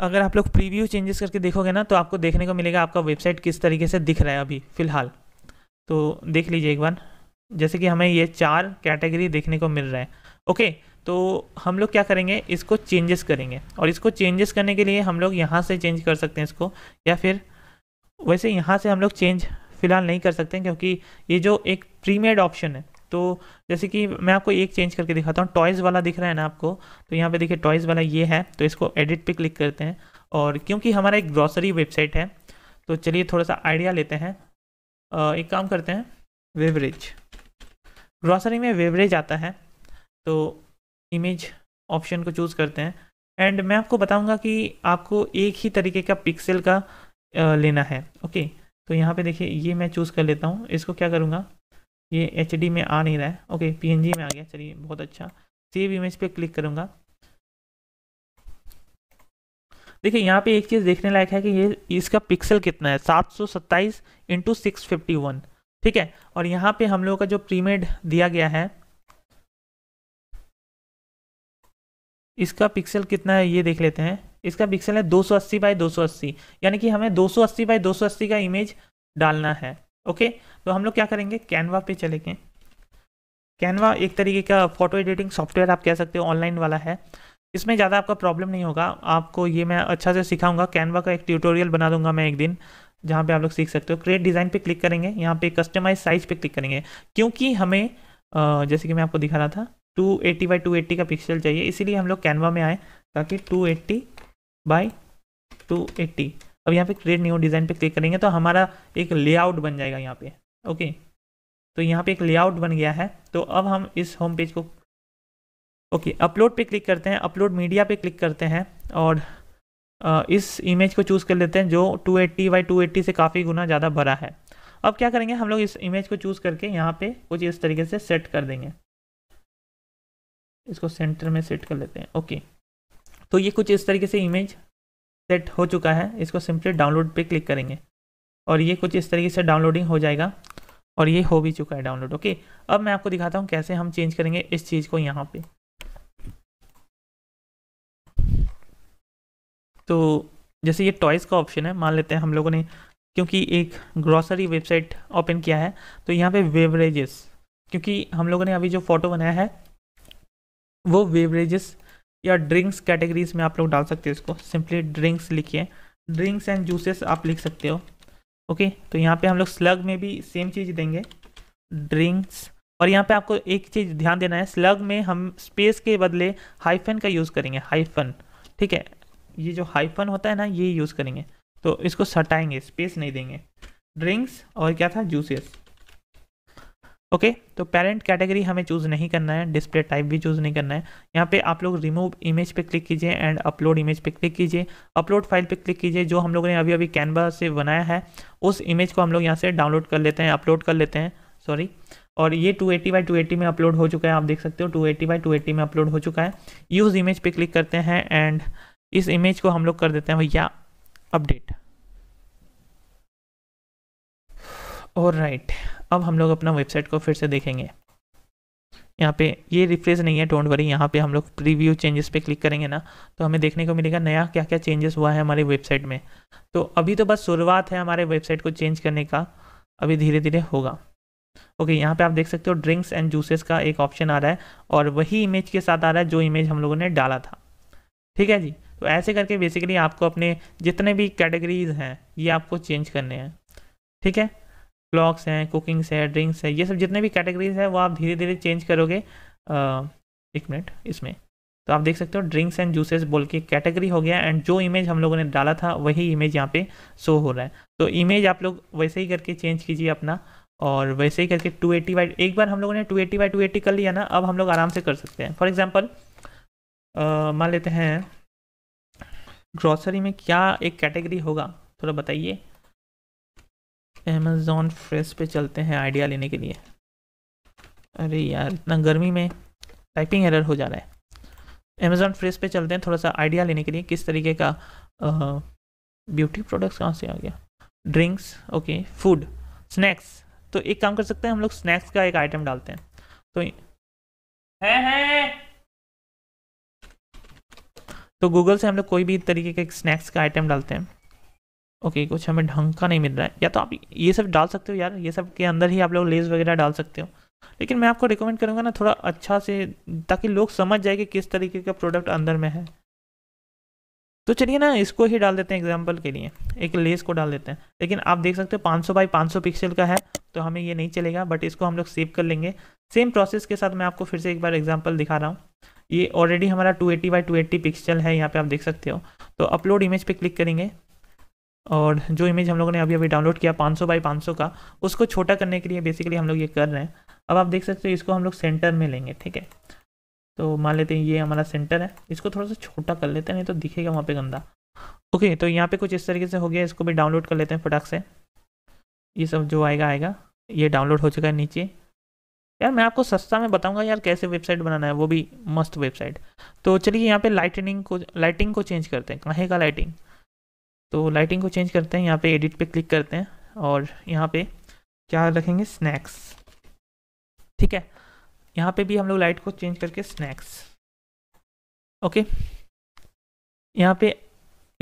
अगर आप लोग प्रीव्यू चेंजेस करके देखोगे ना तो आपको देखने को मिलेगा आपका वेबसाइट किस तरीके से दिख रहा है अभी फ़िलहाल तो देख लीजिए एक बार जैसे कि हमें ये चार कैटेगरी देखने को मिल रहा है ओके तो हम लोग क्या करेंगे इसको चेंजेस करेंगे और इसको चेंजेस करने के लिए हम लोग यहाँ से चेंज कर सकते हैं इसको या फिर वैसे यहाँ से हम लोग चेंज फिलहाल नहीं कर सकते क्योंकि ये जो एक प्रीमेड ऑप्शन है तो जैसे कि मैं आपको एक चेंज करके दिखाता हूँ टॉयज़ वाला दिख रहा है ना आपको तो यहाँ पे देखिए टॉयज़ वाला ये है तो इसको एडिट पे क्लिक करते हैं और क्योंकि हमारा एक ग्रॉसरी वेबसाइट है तो चलिए थोड़ा सा आइडिया लेते हैं एक काम करते हैं वेवरेज ग्रॉसरी में वेवरेज आता है तो इमेज ऑप्शन को चूज़ करते हैं एंड मैं आपको बताऊंगा कि आपको एक ही तरीके का पिक्सल का लेना है ओके तो यहाँ पे देखिए ये मैं चूज़ कर लेता हूँ इसको क्या करूँगा ये एच में आ नहीं रहा है ओके पी में आ गया चलिए बहुत अच्छा सेव इमेज पर क्लिक करूँगा देखिए यहाँ पे एक चीज़ देखने लायक है कि ये इसका पिक्सल कितना है सात सौ सत्ताईस इंटू सिक्स फिफ्टी वन ठीक है और यहाँ पे हम लोगों का जो प्रीमेड दिया गया है इसका पिक्सल कितना है ये देख लेते हैं इसका पिक्सल है 280 बाय अस्सी यानी कि हमें 280 बाय अस्सी का इमेज डालना है ओके तो हम लोग क्या करेंगे कैनवा पे गए कैनवा एक तरीके का फोटो एडिटिंग सॉफ्टवेयर आप कह सकते हो ऑनलाइन वाला है इसमें ज़्यादा आपका प्रॉब्लम नहीं होगा आपको ये मैं अच्छा से सिखाऊंगा कैनवा का एक ट्यूटोरियल बना दूंगा मैं एक दिन जहाँ पे आप लोग सीख सकते हो क्रिएट डिज़ाइन पे क्लिक करेंगे यहाँ पे कस्टमाइज साइज पे क्लिक करेंगे क्योंकि हमें जैसे कि मैं आपको दिखा रहा था two eighty by two eighty का पिक्सल चाहिए इसीलिए हम लोग कैनवा में आए ताकि two eighty by two eighty अब यहाँ पे क्रिएट न्यू डिज़ाइन पे क्लिक करेंगे तो हमारा एक लेआउट बन जाएगा यहाँ पे ओके तो यहाँ पे एक लेआउट बन गया है तो अब हम इस होम पेज को ओके अपलोड पे क्लिक करते हैं अपलोड मीडिया पे क्लिक करते हैं और इस इमेज को चूज़ कर लेते हैं जो टू एट्टी बाई टू से काफ़ी गुना ज़्यादा भरा है अब क्या करेंगे हम लोग इस इमेज को चूज़ करके यहाँ पे कुछ इस तरीके से सेट कर देंगे इसको सेंटर में सेट कर लेते हैं ओके तो ये कुछ इस तरीके से इमेज सेट हो चुका है इसको सिंपली डाउनलोड पे क्लिक करेंगे और ये कुछ इस तरीके से डाउनलोडिंग हो जाएगा और ये हो भी चुका है डाउनलोड ओके अब मैं आपको दिखाता हूँ कैसे हम चेंज करेंगे इस चीज़ को यहाँ पे तो जैसे ये टॉयज़ का ऑप्शन है मान लेते हैं हम लोगों ने क्योंकि एक ग्रॉसरी वेबसाइट ओपन किया है तो यहाँ पे बेवरेजेस क्योंकि हम लोगों ने अभी जो फ़ोटो बनाया है वो बेवरेजेस या ड्रिंक्स कैटेगरीज में आप लोग डाल सकते हो इसको सिंपली ड्रिंक्स लिखिए ड्रिंक्स एंड जूसेस आप लिख सकते हो ओके तो यहाँ पे हम लोग स्लग में भी सेम चीज़ देंगे ड्रिंक्स और यहाँ पे आपको एक चीज़ ध्यान देना है स्लग में हम स्पेस के बदले हाइफन का यूज़ करेंगे हाइफन ठीक है ये जो हाइफन होता है ना ये यूज़ करेंगे तो इसको सटाएंगे स्पेस नहीं देंगे ड्रिंक्स और क्या था जूसेस ओके okay, तो पेरेंट कैटेगरी हमें चूज़ नहीं करना है डिस्प्ले टाइप भी चूज़ नहीं करना है यहाँ पे आप लोग रिमूव इमेज पे क्लिक कीजिए एंड अपलोड इमेज पे क्लिक कीजिए अपलोड फाइल पे क्लिक कीजिए जो हम लोगों ने अभी अभी कैनवा से बनाया है उस इमेज को हम लोग यहाँ से डाउनलोड कर लेते हैं अपलोड कर लेते हैं सॉरी और ये 280 एट्टी बाई टू में अपलोड हो चुका है आप देख सकते हो 280 एट्टी बाई टू में अपलोड हो चुका है यूज़ इमेज पे क्लिक करते हैं एंड इस इमेज को हम लोग कर देते हैं भैया अपडेट और राइट अब हम लोग अपना वेबसाइट को फिर से देखेंगे यहाँ पे ये रिफ्रेश नहीं है डोंट वरी यहाँ पे हम लोग प्रीव्यू चेंजेस पे क्लिक करेंगे ना तो हमें देखने को मिलेगा नया क्या क्या चेंजेस हुआ है हमारी वेबसाइट में तो अभी तो बस शुरुआत है हमारे वेबसाइट को चेंज करने का अभी धीरे धीरे होगा ओके यहाँ पे आप देख सकते हो ड्रिंक्स एंड जूसेस का एक ऑप्शन आ रहा है और वही इमेज के साथ आ रहा है जो इमेज हम लोगों ने डाला था ठीक है जी तो ऐसे करके बेसिकली आपको अपने जितने भी कैटेगरीज हैं ये आपको चेंज करने हैं ठीक है ब्लॉग्स हैं कुकिंग्स है ड्रिंक्स है ये सब जितने भी कैटेगरीज हैं वो आप धीरे धीरे चेंज करोगे एक मिनट इसमें तो आप देख सकते हो ड्रिंक्स एंड जूसेस बोल के कैटेगरी हो गया एंड जो इमेज हम लोगों ने डाला था वही इमेज यहाँ पे शो हो रहा है तो इमेज आप लोग वैसे ही करके चेंज कीजिए अपना और वैसे ही करके 280 एट्टी बाई एक बार हम लोगों ने 280 एट्टी बाई टू कर लिया ना अब हम लोग आराम से कर सकते हैं फॉर एग्जाम्पल मान लेते हैं ग्रॉसरी में क्या एक कैटेगरी होगा थोड़ा बताइए अमेज़ोन फ्रेश पे चलते हैं आइडिया लेने के लिए अरे यार इतना गर्मी में टाइपिंग एरर हो जा रहा है अमेज़ोन फ्रेश पे चलते हैं थोड़ा सा आइडिया लेने के लिए किस तरीके का ब्यूटी प्रोडक्ट्स कहाँ से आ गया ड्रिंक्स ओके फूड स्नैक्स तो एक काम कर सकते हैं हम लोग स्नैक्स का एक आइटम डालते हैं तो है है तो गूगल से हम लोग कोई भी तरीके का स्नैक्स का आइटम डालते हैं ओके कुछ हमें ढंग का नहीं मिल रहा है या तो आप ये सब डाल सकते हो यार ये सब के अंदर ही आप लोग लेस वगैरह डाल सकते हो लेकिन मैं आपको रिकमेंड करूँगा ना थोड़ा अच्छा से ताकि लोग समझ जाए कि किस तरीके का प्रोडक्ट अंदर में है तो चलिए ना इसको ही डाल देते हैं एग्जाम्पल के लिए एक लेस को डाल देते हैं लेकिन आप देख सकते हो पाँच सौ बाई 500 पिक्सल का है तो हमें ये नहीं चलेगा बट इसको हम लोग सेव कर लेंगे सेम प्रोसेस के साथ मैं आपको फिर से एक बार एग्जाम्पल दिखा रहा हूँ ये ऑलरेडी हमारा 280 एटी बाई टू पिक्सल है यहाँ पे आप देख सकते हो तो अपलोड इमेज पे क्लिक करेंगे और जो इमेज हम लोगों ने अभी अभी डाउनलोड किया 500 बाई पाँच का उसको छोटा करने के लिए बेसिकली हम लोग ये कर रहे हैं अब आप देख सकते हो इसको हम लोग सेंटर में लेंगे ठीक है तो मान लेते हैं ये हमारा सेंटर है इसको थोड़ा सा छोटा कर लेते हैं नहीं तो दिखेगा वहाँ पे गंदा ओके तो यहाँ पे कुछ इस तरीके से हो गया इसको भी डाउनलोड कर लेते हैं फटाक से ये सब जो आएगा आएगा ये डाउनलोड हो चुका है नीचे यार मैं आपको सस्ता में बताऊँगा यार कैसे वेबसाइट बनाना है वो भी मस्त वेबसाइट तो चलिए यहाँ पर लाइटनिंग को लाइटिंग को चेंज करते हैं कहेगा का लाइटिंग तो लाइटिंग को चेंज करते हैं यहाँ पे एडिट पे क्लिक करते हैं और यहाँ पे क्या रखेंगे स्नैक्स ठीक है यहाँ पे भी हम लोग लाइट को चेंज करके स्नैक्स ओके यहाँ पे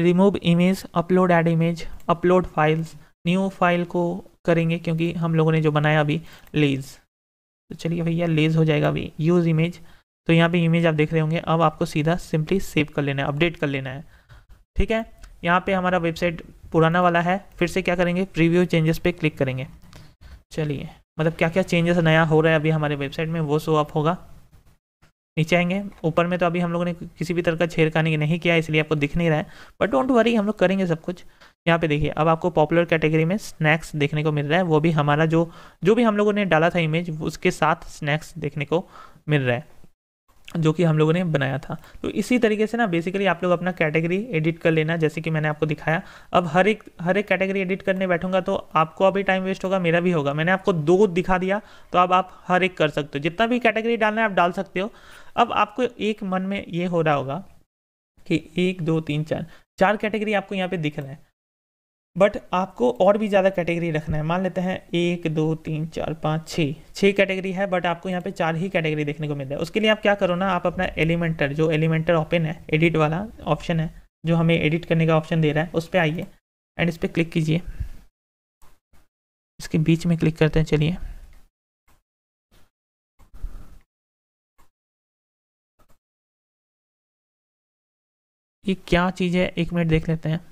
remove image upload add image upload files new file को करेंगे क्योंकि हम लोगों ने जो बनाया अभी लेज तो चलिए भैया लेज हो जाएगा अभी यूज़ इमेज तो यहाँ पे इमेज आप देख रहे होंगे अब आपको सीधा सिंपली सेव कर लेना है अपडेट कर लेना है ठीक है यहाँ पे हमारा वेबसाइट पुराना वाला है फिर से क्या करेंगे प्रीव्यू चेंजेस पे क्लिक करेंगे चलिए मतलब क्या क्या चेंजेस नया हो रहा है अभी हमारे वेबसाइट में वो शो अप होगा नीचे आएंगे ऊपर में तो अभी हम लोगों ने किसी भी तरह का छेड़खानी नहीं किया इसलिए आपको दिख नहीं रहा है बट डोंट वरी हम लोग करेंगे सब कुछ यहाँ पे देखिए अब आपको पॉपुलर कैटेगरी में स्नैक्स देखने को मिल रहा है वो भी हमारा जो जो भी हम लोगों ने डाला था इमेज उसके साथ स्नैक्स देखने को मिल रहा है जो कि हम लोगों ने बनाया था तो इसी तरीके से ना बेसिकली आप लोग अपना कैटेगरी एडिट कर लेना जैसे कि मैंने आपको दिखाया अब हर एक हर एक कैटेगरी एडिट करने बैठूंगा तो आपको अभी टाइम वेस्ट होगा मेरा भी होगा मैंने आपको दो दिखा दिया तो अब आप हर एक कर सकते हो जितना भी कैटेगरी डालना है आप डाल सकते हो अब आपको एक मन में ये हो रहा होगा कि एक दो तीन चार चार कैटेगरी आपको यहाँ पे दिख रहा है बट आपको और भी ज़्यादा कैटेगरी रखना है मान लेते हैं एक दो तीन चार पाँच छः छः कैटेगरी है बट आपको यहाँ पे चार ही कैटेगरी देखने को मिल रहा है उसके लिए आप क्या करो ना आप अपना एलिमेंटर जो एलिमेंटर ओपन है एडिट वाला ऑप्शन है जो हमें एडिट करने का ऑप्शन दे रहा है उस पर आइए एंड इस पर क्लिक कीजिए इसके बीच में क्लिक करते हैं चलिए ये क्या चीज़ है एक मिनट देख लेते हैं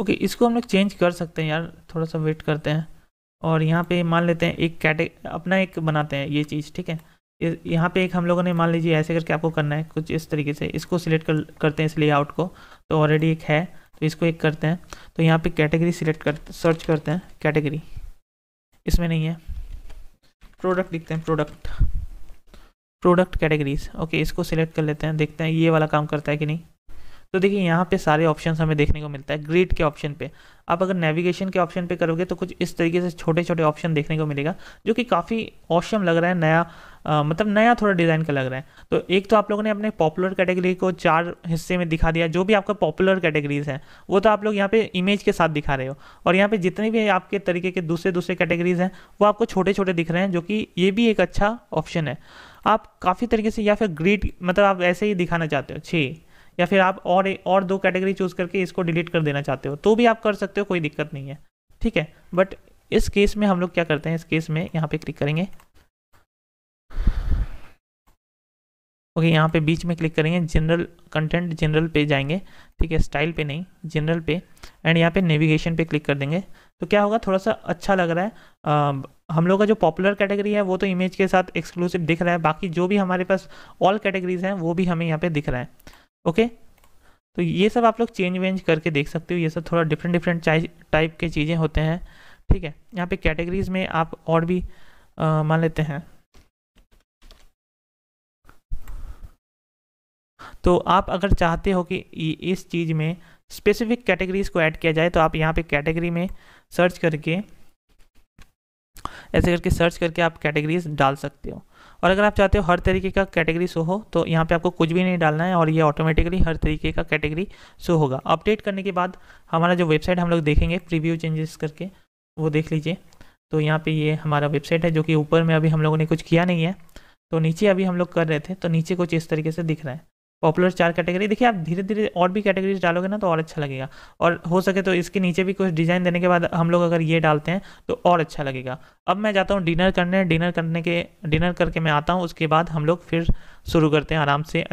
ओके इसको हम लोग चेंज कर सकते हैं यार थोड़ा सा वेट करते हैं और यहाँ पे मान लेते हैं एक कैटे अपना एक बनाते हैं ये चीज़ ठीक है यहाँ पे एक हम लोगों ने मान लीजिए ऐसे करके आपको करना है कुछ इस तरीके से इसको सिलेक्ट कर करते हैं इस लेआउट को तो ऑलरेडी एक है तो इसको एक करते हैं तो यहाँ पे कैटेगरी सिलेक्ट कर सर्च करते हैं कैटेगरी इसमें नहीं है प्रोडक्ट लिखते हैं प्रोडक्ट प्रोडक्ट कैटेगरीज ओके इसको सिलेक्ट कर लेते हैं देखते हैं ये वाला काम करता है कि नहीं तो देखिए यहाँ पे सारे ऑप्शन हमें देखने को मिलता है ग्रिड के ऑप्शन पे आप अगर नेविगेशन के ऑप्शन पे करोगे तो कुछ इस तरीके से छोटे छोटे ऑप्शन देखने को मिलेगा जो कि काफ़ी ऑप्शन लग रहा है नया आ, मतलब नया थोड़ा डिज़ाइन का लग रहा है तो एक तो आप लोगों ने अपने पॉपुलर कैटेगरी को चार हिस्से में दिखा दिया जो भी आपका पॉपुलर कैटेगरीज हैं वो तो आप लोग यहाँ पे इमेज के साथ दिखा रहे हो और यहाँ पे जितने भी आपके तरीके के दूसरे दूसरे कैटेगरीज हैं वो आपको छोटे छोटे दिख रहे हैं जो कि ये भी एक अच्छा ऑप्शन है आप काफ़ी तरीके से या फिर ग्रीड मतलब आप ऐसे ही दिखाना चाहते हो छः या फिर आप और ए, और दो कैटेगरी चूज़ करके इसको डिलीट कर देना चाहते हो तो भी आप कर सकते हो कोई दिक्कत नहीं है ठीक है बट इस केस में हम लोग क्या करते हैं इस केस में यहाँ पे क्लिक करेंगे ओके okay, यहाँ पे बीच में क्लिक करेंगे जनरल कंटेंट जनरल पे जाएंगे ठीक है स्टाइल पे नहीं जनरल पे एंड यहाँ पे नेविगेशन पे क्लिक कर देंगे तो क्या होगा थोड़ा सा अच्छा लग रहा है आ, हम लोग का जो पॉपुलर कैटेगरी है वो तो इमेज के साथ एक्सक्लूसिव दिख रहा है बाकी जो भी हमारे पास ऑल कैटेगरीज हैं वो भी हमें यहाँ पे दिख रहा है ओके तो ये सब आप लोग चेंज वेंज करके देख सकते हो ये सब थोड़ा डिफरेंट डिफरेंट टाइप के चीज़ें होते हैं ठीक है यहाँ पे कैटेगरीज में आप और भी मान लेते हैं तो आप अगर चाहते हो कि इस चीज़ में स्पेसिफिक कैटेगरीज को ऐड किया जाए तो आप यहाँ पे कैटेगरी में सर्च करके ऐसे करके सर्च करके आप कैटेगरीज डाल सकते हो और अगर आप चाहते हो हर तरीके का कैटेगरी शो हो तो यहाँ पे आपको कुछ भी नहीं डालना है और ये ऑटोमेटिकली हर तरीके का कैटेगरी शो होगा अपडेट करने के बाद हमारा जो वेबसाइट हम लोग देखेंगे प्रीव्यू चेंजेस करके वो देख लीजिए तो यहाँ पे ये हमारा वेबसाइट है जो कि ऊपर में अभी हम लोगों ने कुछ किया नहीं है तो नीचे अभी हम लोग कर रहे थे तो नीचे कुछ इस तरीके से दिख रहा है पॉपुलर चार कैटेगरी देखिए आप धीरे धीरे और भी कैटेगरीज डालोगे ना तो और अच्छा लगेगा और हो सके तो इसके नीचे भी कुछ डिज़ाइन देने के बाद हम लोग अगर ये डालते हैं तो और अच्छा लगेगा अब मैं जाता हूँ डिनर करने डिनर करने के डिनर करके मैं आता हूँ उसके बाद हम लोग फिर शुरू करते हैं आराम से